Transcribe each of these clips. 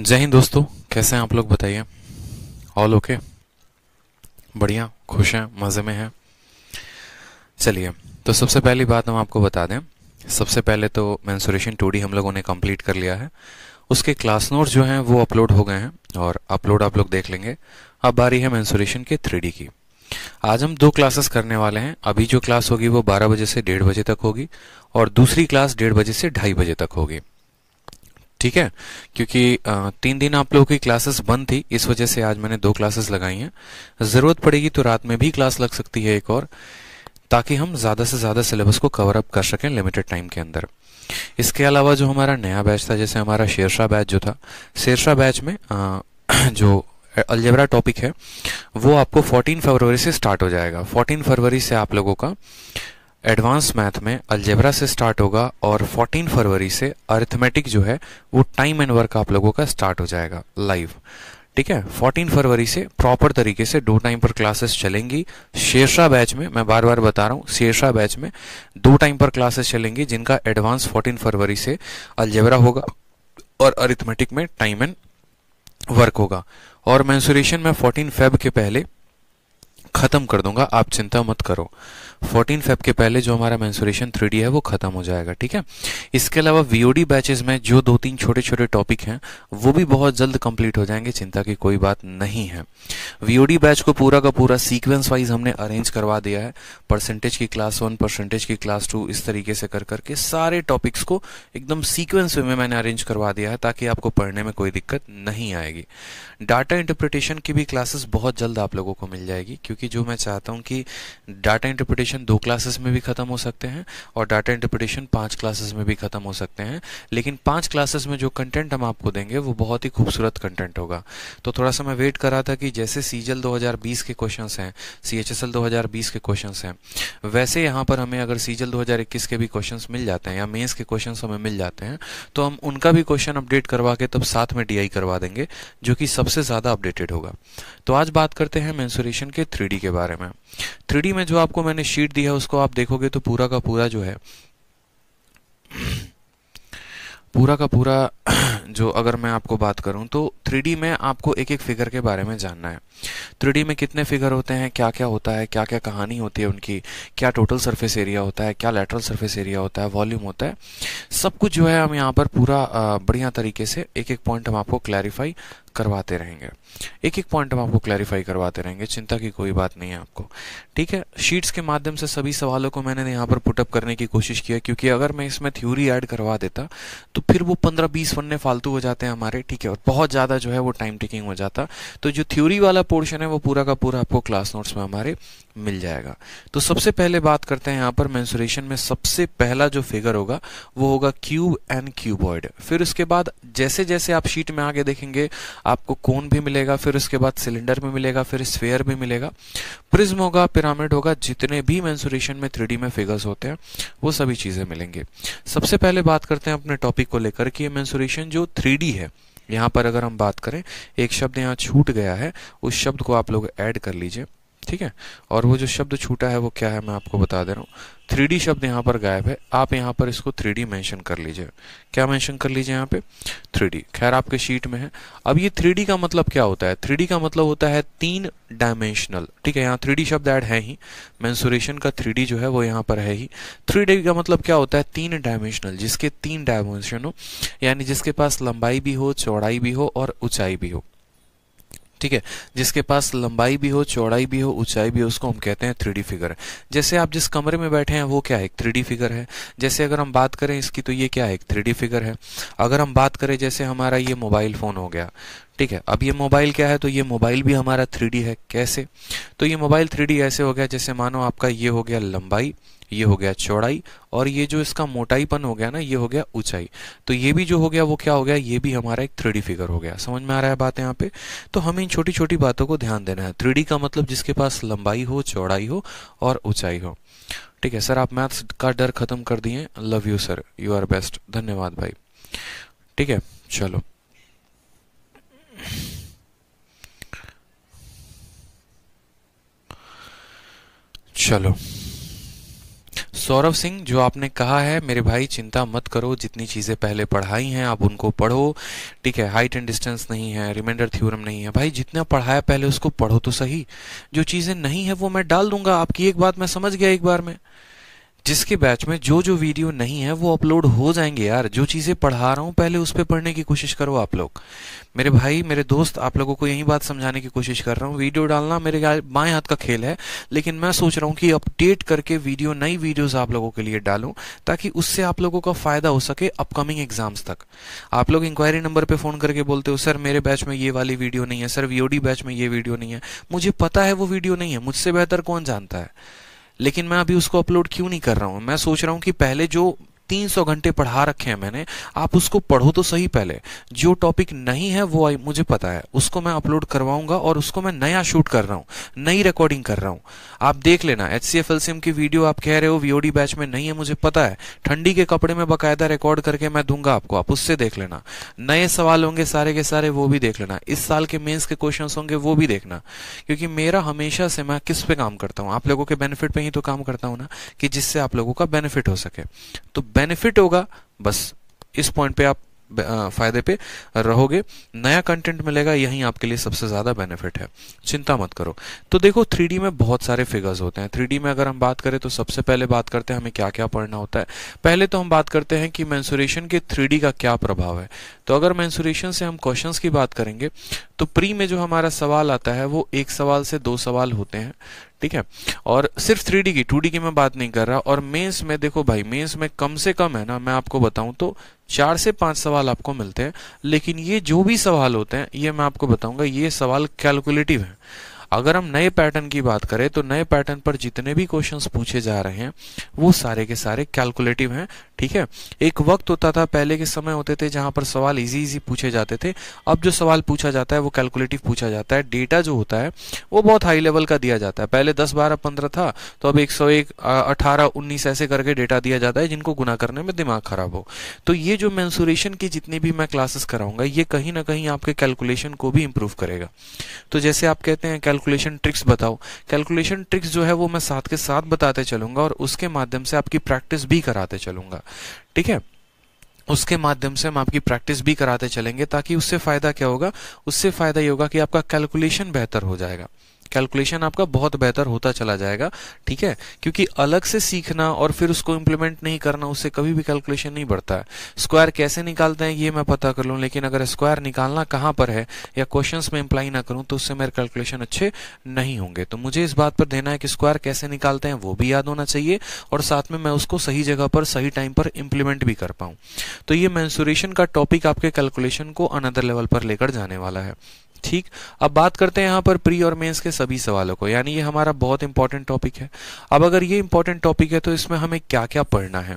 जय हिंद दोस्तों कैसे हैं आप लोग बताइए ऑल ओके बढ़िया खुश हैं मज़े में हैं चलिए तो सबसे पहली बात हम आपको बता दें सबसे पहले तो मैंसुरेशन टू हम लोगों ने कंप्लीट कर लिया है उसके क्लास नोट्स जो हैं वो अपलोड हो गए हैं और अपलोड आप लोग देख लेंगे अब आ रही है मैंसुरेशन के थ्री की आज हम दो क्लासेस करने वाले हैं अभी जो क्लास होगी वो बारह बजे से डेढ़ बजे तक होगी और दूसरी क्लास डेढ़ बजे से ढाई बजे तक होगी ठीक है क्योंकि तीन दिन आप लोगों की क्लासेस बंद थी इस वजह से आज मैंने दो क्लासेस लगाई हैं ज़रूरत पड़ेगी तो रात में भी क्लास लग सकती है एक और ताकि हम ज़्यादा से ज़्यादा सिलेबस को कवर अप कर सकें लिमिटेड टाइम के अंदर इसके अलावा जो हमारा नया बैच था जैसे हमारा शेरशाह बैच जो था शेरशाह बैच में जो अलजबरा टॉपिक है वो आपको 14 फरवरी से स्टार्ट हो जाएगा 14 फरवरी से आप लोगों का एडवांस मैथ में अलजेब्रा से स्टार्ट होगा और 14 फरवरी से अरिथमेटिक जो है वो टाइम एंड वर्क आप लोगों का स्टार्ट हो जाएगा लाइव ठीक है 14 फरवरी से प्रॉपर तरीके से दो टाइम पर क्लासेस चलेंगी शेरशाह बैच में मैं बार बार बता रहा हूँ शेरशाह बैच में दो टाइम पर क्लासेस चलेंगी जिनका एडवांस 14 फरवरी से अलजेबरा होगा और अरिथमेटिक में टाइम एंड वर्क होगा और मैंसुरेशन में 14 फेब के पहले ख़त्म कर दूंगा आप चिंता मत करो 14 फेब के पहले जो हमारा मैंसुरेशन थ्री है वो खत्म हो जाएगा ठीक है इसके अलावा वीओडी बैचेज में जो दो तीन छोटे छोटे टॉपिक हैं वो भी बहुत जल्द कंप्लीट हो जाएंगे चिंता की कोई बात नहीं है वीओडी बैच को पूरा का पूरा सीक्वेंस वाइज हमने अरेंज करवा दिया है परसेंटेज की क्लास वन परसेंटेज की क्लास टू इस तरीके से कर करके सारे टॉपिक्स को एकदम सीक्वेंस में मैंने अरेंज करवा दिया है ताकि आपको पढ़ने में कोई दिक्कत नहीं आएगी डाटा इंटरप्रिटेशन की भी क्लासेस बहुत जल्द आप लोगों को मिल जाएगी क्योंकि जो मैं चाहता हूँ कि डाटा इंटरप्रिटेशन दो क्लासेस में भी ख़त्म हो सकते हैं और डाटा इंटरप्रिटेशन पांच क्लासेस में भी ख़त्म हो सकते हैं लेकिन पांच क्लासेस में जो कंटेंट हम आपको देंगे वो बहुत ही खूबसूरत कंटेंट होगा तो थोड़ा सा मैं वेट कर रहा था कि जैसे सीजल दो के क्वेश्चन हैं सी एच के क्वेश्चन हैं वैसे यहाँ पर हमें अगर सीजल दो के भी क्वेश्चन मिल जाते हैं या मेन्स के क्वेश्चन हमें मिल जाते हैं तो हम उनका भी क्वेश्चन अपडेट करवा के तब साथ में डी करवा देंगे जो कि सब सबसे ज़्यादा अपडेटेड होगा तो आज बात करते हैं मैंसुरेशन के थ्री के बारे में थ्री में जो आपको मैंने शीट दी है उसको आप देखोगे तो पूरा का पूरा जो है पूरा का पूरा जो अगर मैं आपको बात करूं तो थ्री में आपको एक एक फिगर के बारे में जानना है थ्री में कितने फिगर होते हैं क्या क्या होता है क्या क्या कहानी होती है उनकी क्या टोटल सरफेस एरिया होता है क्या लेटरल सरफेस एरिया होता है वॉल्यूम होता है सब कुछ जो है हम यहाँ पर पूरा बढ़िया तरीके से एक एक पॉइंट हम आपको क्लैरिफाई करवाते रहेंगे एक एक पॉइंट हम आपको क्लैरिफाई करवाते रहेंगे चिंता की कोई बात नहीं है आपको ठीक है शीट्स के माध्यम से सभी सवालों को मैंने यहाँ पर पुटअप करने की कोशिश किया क्योंकि अगर मैं इसमें थ्योरी ऐड करवा देता तो फिर वो पंद्रह बीस वन्ने फालतू हो जाते हैं हमारे ठीक है और बहुत ज़्यादा जो है वो टाइम टेकिंग हो जाता तो जो थ्योरी वाला पोर्शन है वो पूरा का पूरा आपको क्लास नोट्स में हमारे मिल जाएगा तो सबसे पहले बात करते हैं यहाँ पर मैंसुरेशन में सबसे पहला जो फिगर होगा वो होगा क्यूब एंड क्यूबॉइड फिर उसके बाद जैसे जैसे आप शीट में आगे देखेंगे आपको कोन भी मिलेगा फिर उसके बाद सिलेंडर भी मिलेगा फिर स्फेयर भी मिलेगा प्रिज्म होगा पिरामिड होगा जितने भी मैंसुरेशन में थ्री में फिगर्स होते हैं वो सभी चीज़ें मिलेंगे सबसे पहले बात करते हैं अपने टॉपिक को लेकर कि ये मैंसुरेशन जो थ्री है यहाँ पर अगर हम बात करें एक शब्द यहाँ छूट गया है उस शब्द को आप लोग ऐड कर लीजिए ठीक है और वो जो हम्म। शब्द छूटा है वो क्या है मैं आपको बता दे रहा हूँ थ्री शब्द यहाँ पर गायब है आप यहाँ पर इसको थ्री डी कर लीजिए क्या मैंशन कर लीजिए यहाँ पे थ्री खैर आपके शीट में है अब ये थ्री का मतलब क्या होता है थ्री का मतलब होता है तीन डायमेंशनल ठीक है यहाँ थ्री शब्द ऐड है ही मैंसुरेशन का थ्री जो है वो यहाँ पर है ही थ्री का मतलब क्या होता है तीन डायमेंशनल जिसके तीन डायमेंशन हो यानी जिसके पास लंबाई भी हो चौड़ाई भी हो और ऊंचाई भी हो ठीक है जिसके पास लंबाई भी हो चौड़ाई भी हो ऊंचाई भी हो उसको हम कहते हैं थ्री फिगर जैसे आप जिस कमरे में बैठे हैं वो क्या है थ्री फिगर है जैसे अगर हम बात करें इसकी तो ये क्या है थ्री फिगर है अगर हम बात करें जैसे हमारा ये मोबाइल फ़ोन हो गया ठीक है अब ये मोबाइल क्या है तो ये मोबाइल भी हमारा थ्री है कैसे तो ये मोबाइल थ्री ऐसे हो गया जैसे मानो आपका ये हो गया लंबाई ये हो गया चौड़ाई और ये जो इसका मोटाईपन हो गया ना ये हो गया ऊंचाई तो ये भी जो हो गया वो क्या हो गया ये भी हमारा एक थ्री फिगर हो गया समझ में आ रहा है बात यहाँ पे तो हमें इन छोटी छोटी बातों को ध्यान देना है थ्री का मतलब जिसके पास लंबाई हो चौड़ाई हो और ऊंचाई हो ठीक है सर आप मैथ्स का डर खत्म कर दिए love you sir you are best धन्यवाद भाई ठीक है चलो चलो सौरभ सिंह जो आपने कहा है मेरे भाई चिंता मत करो जितनी चीज़ें पहले पढ़ाई हैं आप उनको पढ़ो ठीक है हाइट एंड डिस्टेंस नहीं है रिमाइंडर थ्योरम नहीं है भाई जितना पढ़ाया पहले उसको पढ़ो तो सही जो चीज़ें नहीं है वो मैं डाल दूंगा आपकी एक बात मैं समझ गया एक बार में जिसके बैच में जो जो वीडियो नहीं है वो अपलोड हो जाएंगे यार जो चीज़ें पढ़ा रहा हूँ पहले उस पर पढ़ने की कोशिश करो आप लोग मेरे भाई मेरे दोस्त आप लोगों को यही बात समझाने की कोशिश कर रहा हूँ वीडियो डालना मेरे बाएं हाथ का खेल है लेकिन मैं सोच रहा हूँ कि अपडेट करके वीडियो नई वीडियो आप लोगों के लिए डालू ताकि उससे आप लोगों का फ़ायदा हो सके अपकमिंग एग्जाम्स तक आप लोग इंक्वायरी नंबर पर फ़ोन करके बोलते हो सर मेरे बैच में ये वाली वीडियो नहीं है सर वीओडी बैच में ये वीडियो नहीं है मुझे पता है वो वीडियो नहीं है मुझसे बेहतर कौन जानता है लेकिन मैं अभी उसको अपलोड क्यों नहीं कर रहा हूँ मैं सोच रहा हूँ कि पहले जो 300 घंटे पढ़ा रखे हैं मैंने आप उसको पढ़ो तो सही पहले जो टॉपिक नहीं है वो मुझे पता है उसको मैं अपलोड करवाऊंगा और उसको मैं नया शूट कर रहा हूँ नई रिकॉर्डिंग कर रहा हूँ आप देख लेना एच सी एफ एल की वीडियो आप कह रहे हो वीओडी बैच में नहीं है मुझे पता है ठंडी के कपड़े में बाकायदा रिकॉर्ड करके मैं दूंगा आपको आप उससे देख लेना नए सवाल होंगे सारे के सारे वो भी देख लेना इस साल के मेन्स के क्वेश्चन होंगे वो भी देखना क्योंकि मेरा हमेशा से मैं किस पे काम करता हूँ आप लोगों के बेनिफिट पे ही तो काम करता हूँ ना कि जिससे आप लोगों का बेनिफिट हो सके तो बेनिफिट होगा बस इस पॉइंट पे आप फायदे पे रहोगे नया कंटेंट मिलेगा यही आपके लिए सबसे ज्यादा बेनिफिट है चिंता मत करो तो देखो थ्री में बहुत सारे फिगर्स होते हैं थ्री में अगर हम बात करें तो सबसे पहले बात करते हैं हमें क्या क्या पढ़ना होता है पहले तो हम बात करते हैं कि मैंसुरेशन के थ्री का क्या प्रभाव है तो अगर मैंसुरेशन से हम क्वेश्चन की बात करेंगे तो प्री में जो हमारा सवाल आता है वो एक सवाल से दो सवाल होते हैं ठीक है और सिर्फ थ्री की टू की मैं बात नहीं कर रहा और मेंस में देखो भाई मेंस में कम से कम है ना मैं आपको बताऊं तो चार से पांच सवाल आपको मिलते हैं लेकिन ये जो भी सवाल होते हैं ये मैं आपको बताऊंगा ये सवाल कैलकुलेटिव है अगर हम नए पैटर्न की बात करें तो नए पैटर्न पर जितने भी क्वेश्चंस पूछे जा रहे हैं वो सारे के सारे कैलकुलेटिव हैं ठीक है एक वक्त होता था पहले के समय होते थे जहाँ पर सवाल इजी इजी पूछे जाते थे अब जो सवाल पूछा जाता है वो कैलकुलेटिव पूछा जाता है डेटा जो होता है वो बहुत हाई लेवल का दिया जाता है पहले दस बारह पंद्रह था तो अब एक सौ एक अठारह उन्नीस ऐसे करके डेटा दिया जाता है जिनको गुना करने में दिमाग खराब हो तो ये जो मैंसुरेशन की जितनी भी मैं क्लासेस कराऊंगा ये कहीं ना कहीं आपके कैलकुलेशन को भी इम्प्रूव करेगा तो जैसे आप कहते हैं कैलकुलेशन ट्रिक्स बताओ कैलकुलेशन ट्रिक्स जो है वो मैं साथ के साथ बताते चलूंगा और उसके माध्यम से आपकी प्रैक्टिस भी कराते चलूंगा ठीक है उसके माध्यम से हम आपकी प्रैक्टिस भी कराते चलेंगे ताकि उससे फायदा क्या होगा उससे फायदा ये होगा कि आपका कैलकुलेशन बेहतर हो जाएगा कैलकुलेशन आपका बहुत बेहतर होता चला जाएगा ठीक है क्योंकि अलग से सीखना और फिर उसको इम्प्लीमेंट नहीं करना उससे कभी भी कैलकुलेशन नहीं बढ़ता है स्क्वायर कैसे निकालते हैं ये मैं पता कर लूँ लेकिन अगर स्क्वायर निकालना कहाँ पर है या क्वेश्चन में इम्प्लाई ना करूँ तो उससे मेरे कैलकुलेशन अच्छे नहीं होंगे तो मुझे इस बात पर देना है कि स्क्वायर कैसे निकालते हैं वो भी याद होना चाहिए और साथ में मैं उसको सही जगह पर सही टाइम पर इम्प्लीमेंट भी कर पाऊँ तो ये मैंसुरेशन का टॉपिक आपके कैलकुलेशन को अनदर लेवल पर लेकर जाने वाला है ठीक अब बात करते हैं यहाँ पर प्री और मेंस के सभी सवालों को यानी ये हमारा बहुत इंपॉर्टेंट टॉपिक है अब अगर ये इंपॉर्टेंट टॉपिक है तो इसमें हमें क्या क्या पढ़ना है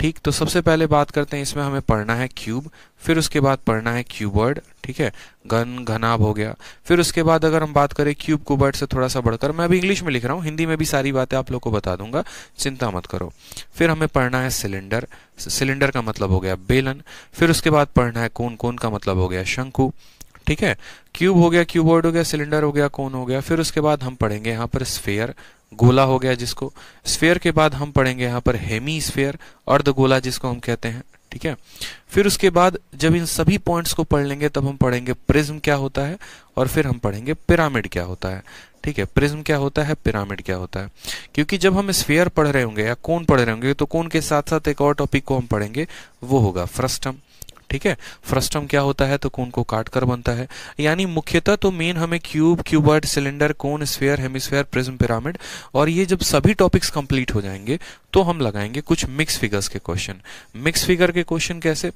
ठीक तो सबसे पहले बात करते हैं इसमें हमें पढ़ना है क्यूब फिर उसके बाद पढ़ना है क्यूबर्ड ठीक है घन घनाभ हो गया फिर उसके बाद अगर हम बात करें क्यूब कुबर्ड से थोड़ा सा बढ़कर मैं अभी इंग्लिश में लिख रहा हूँ हिंदी में भी सारी बातें आप लोग को बता दूंगा चिंता मत करो फिर हमें पढ़ना है सिलेंडर सिलेंडर का मतलब हो गया बेलन फिर उसके बाद पढ़ना है कोन कोन का मतलब हो गया शंकु ठीक है क्यूब हो गया क्यूबॉइड हो गया सिलेंडर हो गया कौन हो गया फिर उसके बाद हम पढ़ेंगे यहाँ पर स्फेयर गोला हो गया जिसको स्फेयर के बाद हम पढ़ेंगे यहाँ पर हेमी स्फेयर अर्ध गोला जिसको हम कहते हैं ठीक है फिर उसके बाद जब इन सभी पॉइंट्स को पढ़ लेंगे तब हम पढ़ेंगे प्रिज्म क्या होता है और फिर हम पढ़ेंगे पिरामिड क्या होता है ठीक है प्रिज्म क्या होता है पिरामिड क्या होता है क्योंकि जब हम स्फेयर पढ़ रहे होंगे या कौन पढ़ रहे होंगे तो कौन के साथ साथ एक और टॉपिक को हम पढ़ेंगे वो होगा फ्रस्टम ठीक है फ्रस्टम क्या होता है तो कोन को काट कर बनता है यानी मुख्यतः तो मेन हमें cube cuboid cylinder cone sphere hemisphere prism pyramid और ये जब सभी टॉपिक्स कंप्लीट हो जाएंगे तो हम लगाएंगे कुछ मिक्स फिगर्स के क्वेश्चन मिक्स फिगर के क्वेश्चन कैसे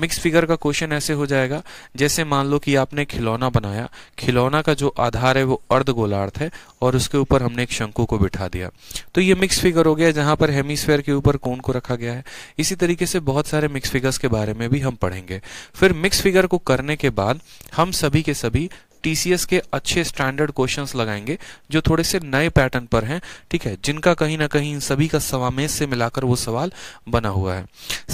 मिक्स फिगर का क्वेश्चन ऐसे हो जाएगा जैसे मान लो कि आपने खिलौना बनाया खिलौना का जो आधार है वो अर्ध गोलार्थ है और उसके ऊपर हमने एक शंकु को बिठा दिया तो ये मिक्स फिगर हो गया जहां पर हेमीस्फेयर के ऊपर कोन को रखा गया है इसी तरीके से बहुत सारे मिक्स फिगर्स के बारे में भी हम पढ़ेंगे फिर मिक्स फिगर को करने के बाद हम सभी के सभी टीसीएस के अच्छे स्टैंडर्ड क्वेश्चंस लगाएंगे जो थोड़े से नए पैटर्न पर हैं ठीक है जिनका कहीं ना कहीं इन सभी का समावेश से मिलाकर वो सवाल बना हुआ है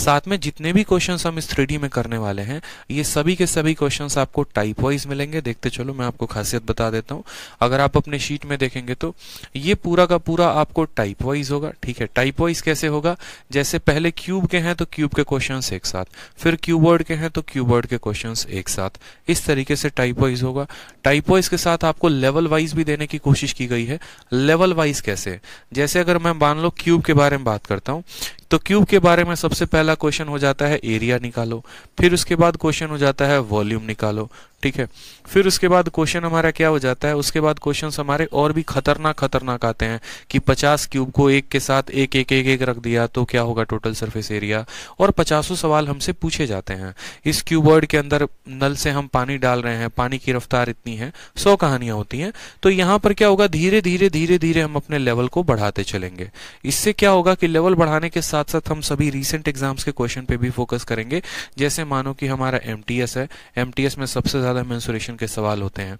साथ में जितने भी क्वेश्चंस हम इस थ्री में करने वाले हैं ये सभी के सभी क्वेश्चंस आपको टाइप वाइज मिलेंगे देखते चलो मैं आपको खासियत बता देता हूँ अगर आप अपने शीट में देखेंगे तो ये पूरा का पूरा आपको टाइप वाइज होगा ठीक है टाइप वाइज कैसे होगा जैसे पहले क्यूब के हैं तो क्यूब के क्वेश्चन एक साथ फिर क्यूबर्ड के हैं तो क्यूबर्ड के क्वेश्चन एक साथ इस तरीके से टाइप वाइज होगा टाइपो इसके साथ आपको लेवल वाइज भी देने की कोशिश की गई है लेवल वाइज कैसे जैसे अगर मैं मान लो क्यूब के बारे में बात करता हूँ तो क्यूब के बारे में सबसे पहला क्वेश्चन हो जाता है एरिया निकालो फिर उसके बाद क्वेश्चन हो जाता है वॉल्यूम निकालो ठीक है फिर उसके बाद क्वेश्चन हमारा क्या हो जाता है उसके बाद क्वेश्चन हमारे और भी खतरनाक खतरनाक आते हैं कि पचास क्यूब को एक के साथ एक एक एक एक रख दिया तो क्या होगा टोटल सरफेस एरिया और पचासों सवाल हमसे पूछे जाते हैं इस क्यूबर्ड के अंदर नल से हम पानी डाल रहे हैं पानी की रफ्तार इतनी है सौ कहानियां होती हैं तो यहाँ पर क्या होगा धीरे धीरे धीरे धीरे हम अपने लेवल को बढ़ाते चलेंगे इससे क्या होगा कि लेवल बढ़ाने के साथ साथ साथ हम सभी रिसेंट एग्जाम्स के क्वेश्चन पे भी फोकस करेंगे जैसे मानो कि हमारा एम है एम में सबसे ज़्यादा मैंसुरेशन के सवाल होते हैं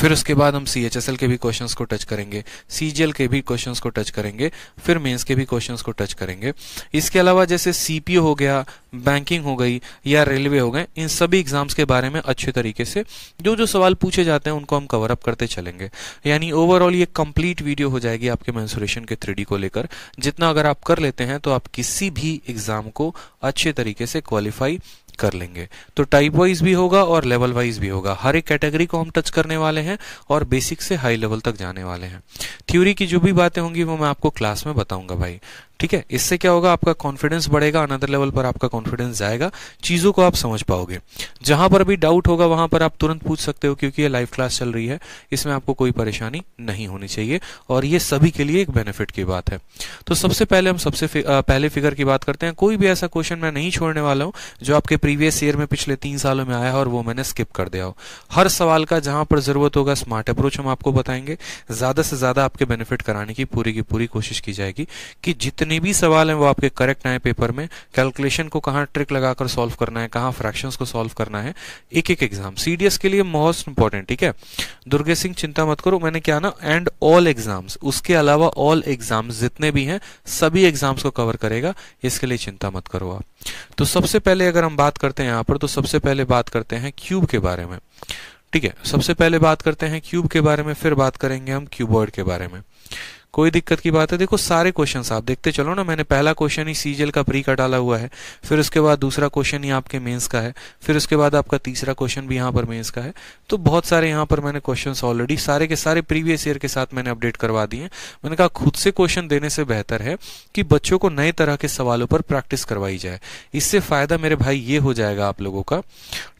फिर उसके बाद हम सी एच एस एल के भी क्वेश्चन को टच करेंगे सी जी एल के भी क्वेश्चन को टच करेंगे फिर मेन्स के भी क्वेश्चन को टच करेंगे इसके अलावा जैसे सी पी ओ हो गया बैंकिंग हो गई या रेलवे हो गए इन सभी एग्जाम्स के बारे में अच्छे तरीके से जो जो सवाल पूछे जाते हैं उनको हम कवर अप करते चलेंगे यानी ओवरऑल ये कंप्लीट वीडियो हो जाएगी आपके मैंसुरेशन के थ्री को लेकर जितना अगर आप कर लेते हैं तो आप किसी भी एग्जाम को अच्छे तरीके से क्वालिफाई कर लेंगे तो टाइप वाइज भी होगा और लेवल वाइज भी होगा हर एक कैटेगरी को हम टच करने वाले हैं और बेसिक से हाई लेवल तक जाने वाले हैं थ्योरी की जो भी बातें होंगी वो मैं आपको क्लास में बताऊंगा भाई ठीक है इससे क्या होगा आपका कॉन्फिडेंस बढ़ेगा अनदर लेवल पर आपका कॉन्फिडेंस जाएगा चीज़ों को आप समझ पाओगे जहां पर भी डाउट होगा वहां पर आप तुरंत पूछ सकते हो क्योंकि ये लाइव क्लास चल रही है इसमें आपको कोई परेशानी नहीं होनी चाहिए और ये सभी के लिए एक बेनिफिट की बात है तो सबसे पहले हम सबसे फि, आ, पहले फिगर की बात करते हैं कोई भी ऐसा क्वेश्चन मैं नहीं छोड़ने वाला हूं जो आपके प्रीवियस ईयर में पिछले तीन सालों में आया और वो मैंने स्किप कर दिया हो हर सवाल का जहां पर जरूरत होगा स्मार्ट अप्रोच हम आपको बताएंगे ज्यादा से ज्यादा आपके बेनिफिट कराने की पूरी की पूरी कोशिश की जाएगी कि जितने जितने भी सवाल हैं वो आपके करेक्ट आए पेपर में कैलकुलेशन को कहाँ ट्रिक लगाकर सॉल्व करना है कहाँ फ्रैक्शंस को सॉल्व करना है एक एक एग्जाम सीडीएस के लिए मोस्ट इंपॉर्टेंट ठीक है दुर्गे सिंह चिंता मत करो मैंने क्या ना एंड ऑल एग्जाम्स उसके अलावा ऑल एग्जाम्स जितने भी हैं सभी एग्जाम्स को कवर करेगा इसके लिए चिंता मत करो आप तो सबसे पहले अगर हम बात करते हैं यहाँ पर तो सबसे पहले बात करते हैं क्यूब के बारे में ठीक है सबसे पहले बात करते हैं क्यूब के बारे में फिर बात करेंगे हम क्यूबॉइड के बारे में कोई दिक्कत की बात है देखो सारे क्वेश्चन आप देखते चलो ना मैंने पहला क्वेश्चन ही सीजल का प्री का डाला हुआ है फिर उसके बाद दूसरा क्वेश्चन ही आपके मेंस का है फिर उसके बाद आपका तीसरा क्वेश्चन भी यहाँ पर मेंस का है तो बहुत सारे यहाँ पर मैंने क्वेश्चन ऑलरेडी सारे के सारे प्रीवियस ईयर के साथ मैंने अपडेट करवा दिए मैंने कहा खुद से क्वेश्चन देने से बेहतर है कि बच्चों को नए तरह के सवालों पर प्रैक्टिस करवाई जाए इससे फायदा मेरे भाई ये हो जाएगा आप लोगों का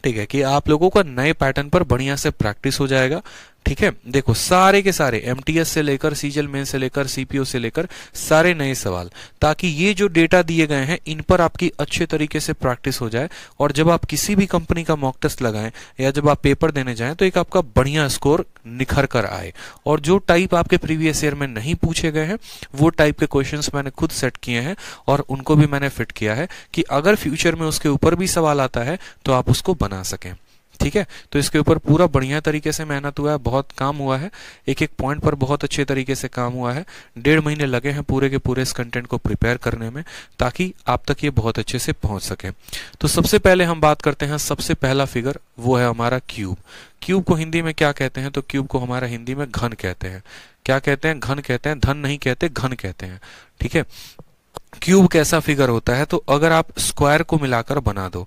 ठीक है कि आप लोगों का नए पैटर्न पर बढ़िया से प्रैक्टिस हो जाएगा ठीक है देखो सारे के सारे एम से लेकर सीजल मेन से लेकर सीपीओ से लेकर सारे नए सवाल ताकि ये जो डेटा दिए गए हैं इन पर आपकी अच्छे तरीके से प्रैक्टिस हो जाए और जब आप किसी भी कंपनी का मॉक टेस्ट लगाएं या जब आप पेपर देने जाएं तो एक आपका बढ़िया स्कोर निखर कर आए और जो टाइप आपके प्रीवियस ईयर में नहीं पूछे गए हैं वो टाइप के क्वेश्चन मैंने खुद सेट किए हैं और उनको भी मैंने फिट किया है कि अगर फ्यूचर में उसके ऊपर भी सवाल आता है तो आप उसको बना सकें ठीक है तो इसके ऊपर पूरा बढ़िया तरीके से मेहनत हुआ है बहुत काम हुआ है एक एक पॉइंट पर बहुत अच्छे तरीके से काम हुआ है डेढ़ महीने लगे हैं पूरे के पूरे इस कंटेंट को प्रिपेयर करने में ताकि आप तक ये बहुत अच्छे से पहुंच सके तो सबसे पहले हम बात करते हैं सबसे पहला फिगर वो है हमारा क्यूब क्यूब को हिंदी में क्या कहते हैं तो क्यूब को हमारा हिंदी में घन कहते हैं क्या कहते हैं घन कहते हैं धन नहीं कहते घन कहते हैं ठीक है क्यूब कैसा फिगर होता है तो अगर आप स्क्वायर को मिलाकर बना दो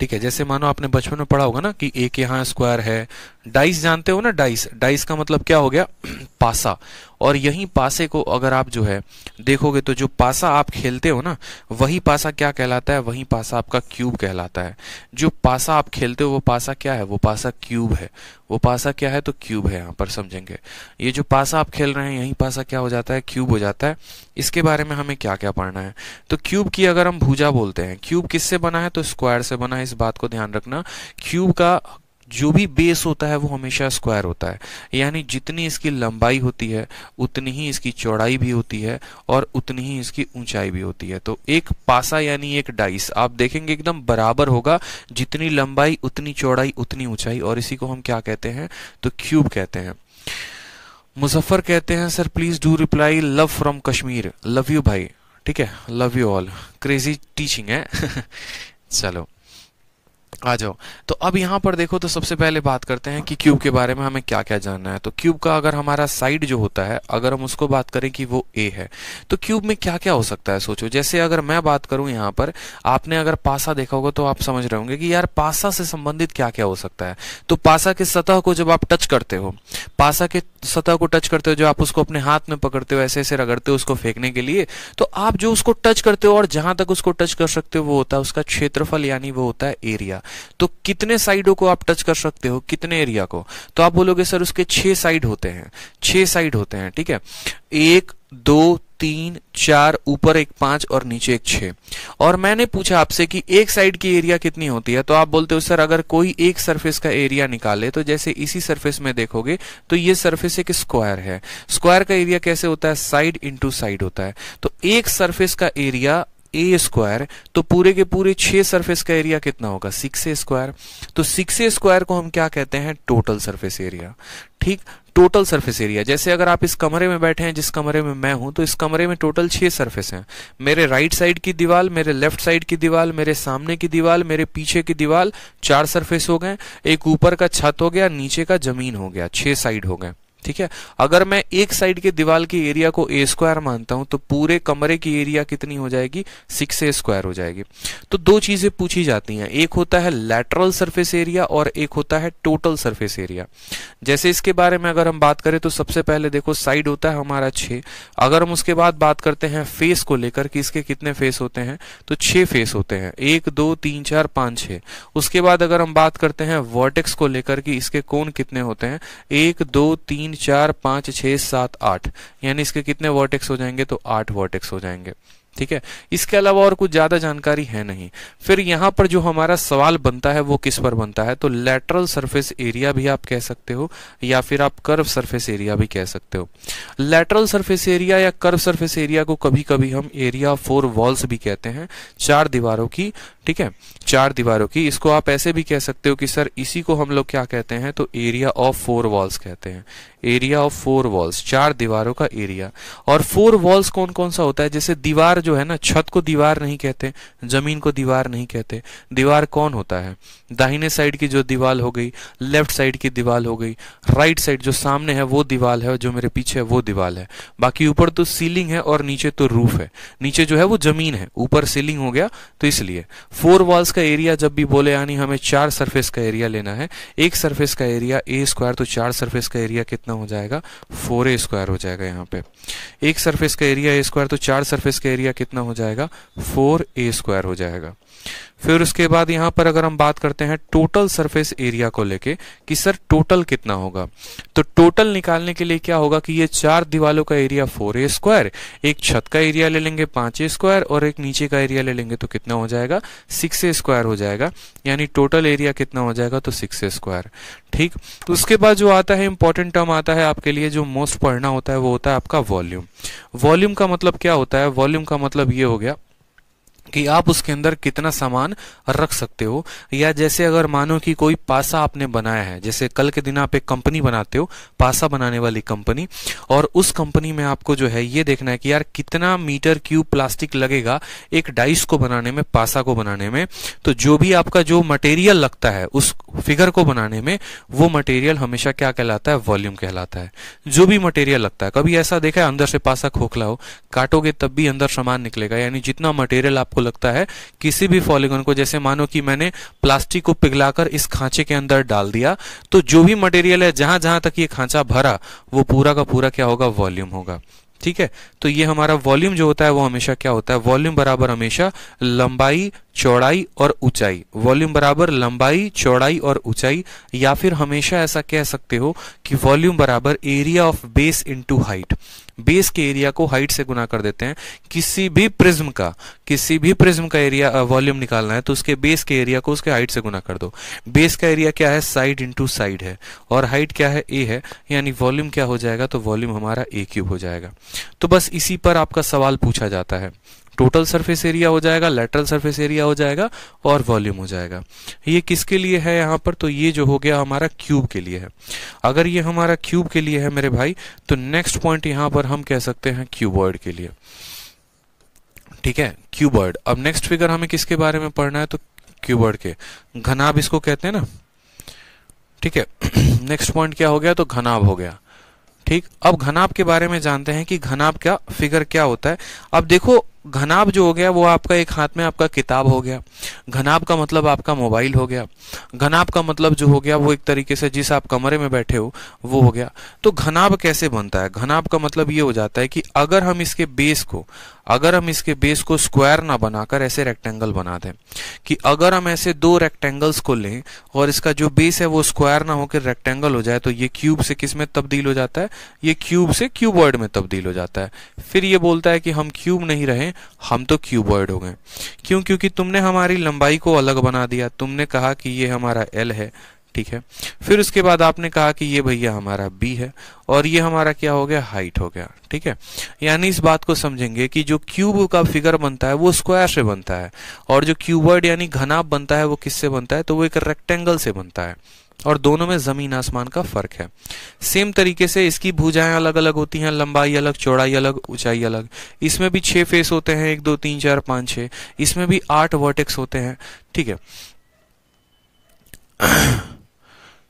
ठीक है जैसे मानो आपने बचपन में पढ़ा होगा ना कि एक यहाँ स्क्वायर है डाइस जानते हो ना डाइस डाइस का मतलब क्या हो गया पासा और यही पासे को अगर आप जो है देखोगे तो जो पासा आप खेलते हो ना वही पासा क्या कहलाता है वही पासा आपका क्यूब कहलाता है जो पासा आप खेलते हो वो पासा क्या है वो पासा क्यूब है वो पासा क्या है तो क्यूब है यहाँ पर समझेंगे ये जो पासा आप खेल रहे हैं यही पासा क्या हो जाता है क्यूब हो जाता है इसके बारे में हमें क्या क्या पढ़ना है तो क्यूब की अगर हम भूजा बोलते हैं क्यूब किससे बना है तो स्क्वायर से बना है इस बात को ध्यान रखना क्यूब का जो भी बेस होता है वो हमेशा स्क्वायर होता है यानी जितनी इसकी लंबाई होती है उतनी ही इसकी चौड़ाई भी होती है और उतनी ही इसकी ऊंचाई भी होती है तो एक पासा यानी एक डाइस आप देखेंगे एकदम बराबर होगा जितनी लंबाई उतनी चौड़ाई उतनी ऊंचाई और इसी को हम क्या कहते हैं तो क्यूब कहते हैं मुजफ्फर कहते हैं sir please do reply love from Kashmir love you भाई ठीक है love you all crazy teaching है चलो आ जाओ तो अब यहाँ पर देखो तो सबसे पहले बात करते हैं कि क्यूब के बारे में हमें क्या क्या जानना है तो क्यूब का अगर हमारा साइड जो होता है अगर हम उसको बात करें कि वो ए है तो क्यूब में क्या क्या हो सकता है सोचो जैसे अगर मैं बात करूं यहाँ पर आपने अगर पासा देखा होगा तो आप समझ रहे होंगे कि यार पासा से संबंधित क्या क्या हो सकता है तो पासा के सतह को जब आप टच करते हो पासा के सतह को टच करते हो जो आप उसको अपने हाथ में पकड़ते हो ऐसे ऐसे रगड़ते हो उसको फेंकने के लिए तो आप जो उसको टच करते हो और जहां तक उसको टच कर सकते हो वो होता है उसका क्षेत्रफल यानी वो होता है एरिया तो कितने साइडों को आप टच कर सकते हो कितने एरिया को तो आप बोलोगे सर उसके छह साइड होते हैं छह साइड होते हैं ठीक है एक दो तीन चार ऊपर एक पांच और नीचे एक छः और मैंने पूछा आपसे कि एक साइड की एरिया कितनी होती है तो आप बोलते हो सर अगर कोई एक सरफेस का एरिया निकाले तो जैसे इसी सरफेस में देखोगे तो ये सरफेस एक स्क्वायर है स्क्वायर का एरिया कैसे होता है साइड इंटू साइड होता है तो एक सरफेस का एरिया ए स्क्वायर तो पूरे के पूरे छह सरफेस का एरिया कितना होगा सिक्स ए स्क्वायर तो सिक्स ए स्क्वायर को हम क्या कहते हैं टोटल सरफेस एरिया ठीक टोटल सरफेस एरिया जैसे अगर आप इस कमरे में बैठे हैं जिस कमरे में मैं हूं तो इस कमरे में टोटल छह सरफेस हैं मेरे राइट साइड की दीवार मेरे लेफ्ट साइड की दीवार मेरे सामने की दीवार मेरे पीछे की दीवार चार सरफेस हो गए एक ऊपर का छत हो गया नीचे का जमीन हो गया छह साइड हो गए ठीक है अगर मैं एक साइड के दीवार के एरिया को ए स्क्वायर मानता हूं तो पूरे कमरे की एरिया कितनी हो जाएगी सिक्स ए स्क्वायर हो जाएगी तो दो चीजें पूछी जाती हैं एक होता है लेटरल सरफेस एरिया और एक होता है टोटल सरफेस एरिया जैसे इसके बारे में अगर हम बात करें तो सबसे पहले देखो साइड होता है हमारा छे अगर हम उसके बाद बात करते हैं फेस को लेकर कि इसके कितने फेस होते हैं तो छह फेस होते हैं एक दो तीन चार पांच छः उसके बाद अगर हम बात करते हैं वर्टेक्स को लेकर कि इसके कौन कितने होते हैं एक दो तीन चार पांच छह सात आठ यानी इसके कितने वर्टेक्स हो जाएंगे तो आठ वर्टेक्स हो जाएंगे ठीक है इसके अलावा और कुछ ज्यादा जानकारी है नहीं फिर यहाँ पर जो हमारा सवाल बनता है वो किस पर बनता है तो लेटरल सरफेस एरिया भी आप कह सकते हो या फिर आप कर्व सरफेस एरिया भी कह सकते हो लेटरल सरफेस एरिया या कर्व सरफेस एरिया को कभी कभी हम एरिया फोर वॉल्स भी कहते हैं चार दीवारों की ठीक है चार दीवारों की इसको आप ऐसे भी कह सकते हो कि सर इसी को हम लोग क्या कहते हैं तो एरिया ऑफ फोर वॉल्स कहते हैं एरिया ऑफ फोर वॉल्स चार दीवारों का एरिया और फोर वॉल्स कौन कौन सा होता है जैसे दीवार जो है ना छत को दीवार नहीं कहते जमीन को दीवार नहीं कहते दीवार कौन होता है दाहिने साइड की जो दीवार हो गई लेफ्ट साइड की दीवार हो गई राइट साइड जो सामने है वो दीवार है जो मेरे पीछे है वो दीवार है बाकी ऊपर तो सीलिंग है और नीचे तो रूफ है नीचे जो है वो जमीन है ऊपर सीलिंग हो गया तो इसलिए फोर वॉल्स का एरिया जब भी बोले यानी हमें चार सरफेस का एरिया लेना है एक सरफेस का एरिया ए स्क्वायर तो चार सरफेस का एरिया कितना कितना हो जाएगा फोर ए स्क्वायर हो जाएगा यहाँ पे एक सरफेस का एरिया ए स्क्वायर तो चार सरफेस का एरिया कितना हो जाएगा फोर ए स्क्वायर हो जाएगा फिर उसके बाद यहाँ पर अगर हम बात करते हैं टोटल सरफेस एरिया को लेके कि सर टोटल कितना होगा तो टोटल निकालने के लिए क्या होगा कि ये चार दीवालों का एरिया फोर ए स्क्वायर एक छत का एरिया ले लेंगे पांच ए स्क्वायर और एक नीचे का एरिया ले लेंगे तो कितना हो जाएगा सिक्स ए स्क्वायर हो जाएगा यानी टोटल एरिया कितना हो जाएगा तो सिक्स ए स्क्वायर ठीक तो उसके बाद जो आता है इंपॉर्टेंट टर्म आता है आपके लिए जो मोस्ट पढ़ना होता है वो होता है आपका वॉल्यूम वॉल्यूम का मतलब क्या होता है वॉल्यूम का मतलब ये हो गया कि आप उसके अंदर कितना सामान रख सकते हो या जैसे अगर मानो कि कोई पासा आपने बनाया है जैसे कल के दिन आप एक कंपनी बनाते हो पासा बनाने वाली कंपनी और उस कंपनी में आपको जो है ये देखना है कि यार कितना मीटर क्यूब प्लास्टिक लगेगा एक डाइस को बनाने में पासा को बनाने में तो जो भी आपका जो मटेरियल लगता है उस फिगर को बनाने में वो मटेरियल हमेशा क्या कहलाता है वॉल्यूम कहलाता है जो भी मटेरियल लगता है कभी ऐसा देखा है अंदर से पासा खोखला हो काटोगे तब भी अंदर सामान निकलेगा यानी जितना मटेरियल आपको आपको लगता है किसी भी पॉलीगॉन को जैसे मानो कि मैंने प्लास्टिक को पिघलाकर इस खांचे के अंदर डाल दिया तो जो भी मटेरियल है जहां जहां तक ये खांचा भरा वो पूरा का पूरा क्या होगा वॉल्यूम होगा ठीक है तो ये हमारा वॉल्यूम जो होता है वो हमेशा क्या होता है वॉल्यूम बराबर हमेशा लंबाई चौड़ाई और ऊंचाई वॉल्यूम बराबर लंबाई चौड़ाई और ऊंचाई या फिर हमेशा ऐसा कह सकते हो कि वॉल्यूम बराबर area of base into height base के एरिया को हाइट से गुना कर देते हैं किसी भी प्रिज्म का किसी भी प्रिज्म का एरिया वॉल्यूम निकालना है तो उसके बेस के एरिया को उसके हाइट से गुना कर दो बेस का एरिया क्या है साइड इंटू साइड है और हाइट क्या है ए है यानी वॉल्यूम क्या हो जाएगा तो वॉल्यूम हमारा ए क्यूब हो जाएगा तो बस इसी पर आपका सवाल पूछा जाता है टोटल सरफेस एरिया हो जाएगा लेटरल सरफेस एरिया हो जाएगा और वॉल्यूम हो जाएगा ये किसके लिए है यहाँ पर तो ये जो हो गया हमारा क्यूब के लिए है अगर ये हमारा क्यूब के लिए है मेरे भाई तो नेक्स्ट पॉइंट यहाँ पर हम कह सकते हैं क्यूबॉर्ड के लिए ठीक है क्यूबॉइड अब नेक्स्ट फिगर हमें किसके बारे में पढ़ना है तो क्यूबर्ड के घनाब इसको कहते हैं ना ठीक है नेक्स्ट पॉइंट क्या हो गया तो घनाब हो गया ठीक अब घनाब के बारे में जानते हैं कि घनाब का फिगर क्या होता है अब देखो घनाब जो हो गया वो आपका एक हाथ में आपका किताब हो गया घनाब का मतलब आपका मोबाइल हो गया घनाब का मतलब जो हो गया वो एक तरीके से जिस आप कमरे में बैठे हो वो हो गया तो घनाब कैसे बनता है घनाब का मतलब ये हो जाता है कि अगर हम इसके बेस को अगर हम इसके बेस को स्क्वायर ना बनाकर ऐसे रेक्टेंगल बना दें कि अगर हम ऐसे दो रेक्टेंगल्स को लें और इसका जो बेस है वो स्क्वायर ना होकर रेक्टेंगल हो जाए तो ये क्यूब से किस में तब्दील हो जाता है ये क्यूब से क्यूबॉर्ड में तब्दील हो जाता है फिर ये बोलता है कि हम क्यूब नहीं रहे गए हम तो क्यूबॉइड हो गए क्यों क्योंकि तुमने हमारी लंबाई को अलग बना दिया तुमने कहा कि ये हमारा एल है ठीक है फिर उसके बाद आपने कहा कि ये भैया हमारा बी है और ये हमारा क्या हो गया हाइट हो गया ठीक है यानी इस बात को समझेंगे कि जो क्यूब का फिगर बनता है वो स्क्वायर से बनता है और जो क्यूबॉइड यानी घनाप बनता है वो किससे बनता है तो वो एक रेक्टेंगल से बनता है और दोनों में जमीन आसमान का फर्क है सेम तरीके से इसकी भुजाएं अलग अलग होती हैं लंबाई अलग चौड़ाई अलग ऊंचाई अलग इसमें भी छह फेस होते हैं एक दो तीन चार पांच छह इसमें भी आठ वर्टेक्स होते हैं ठीक है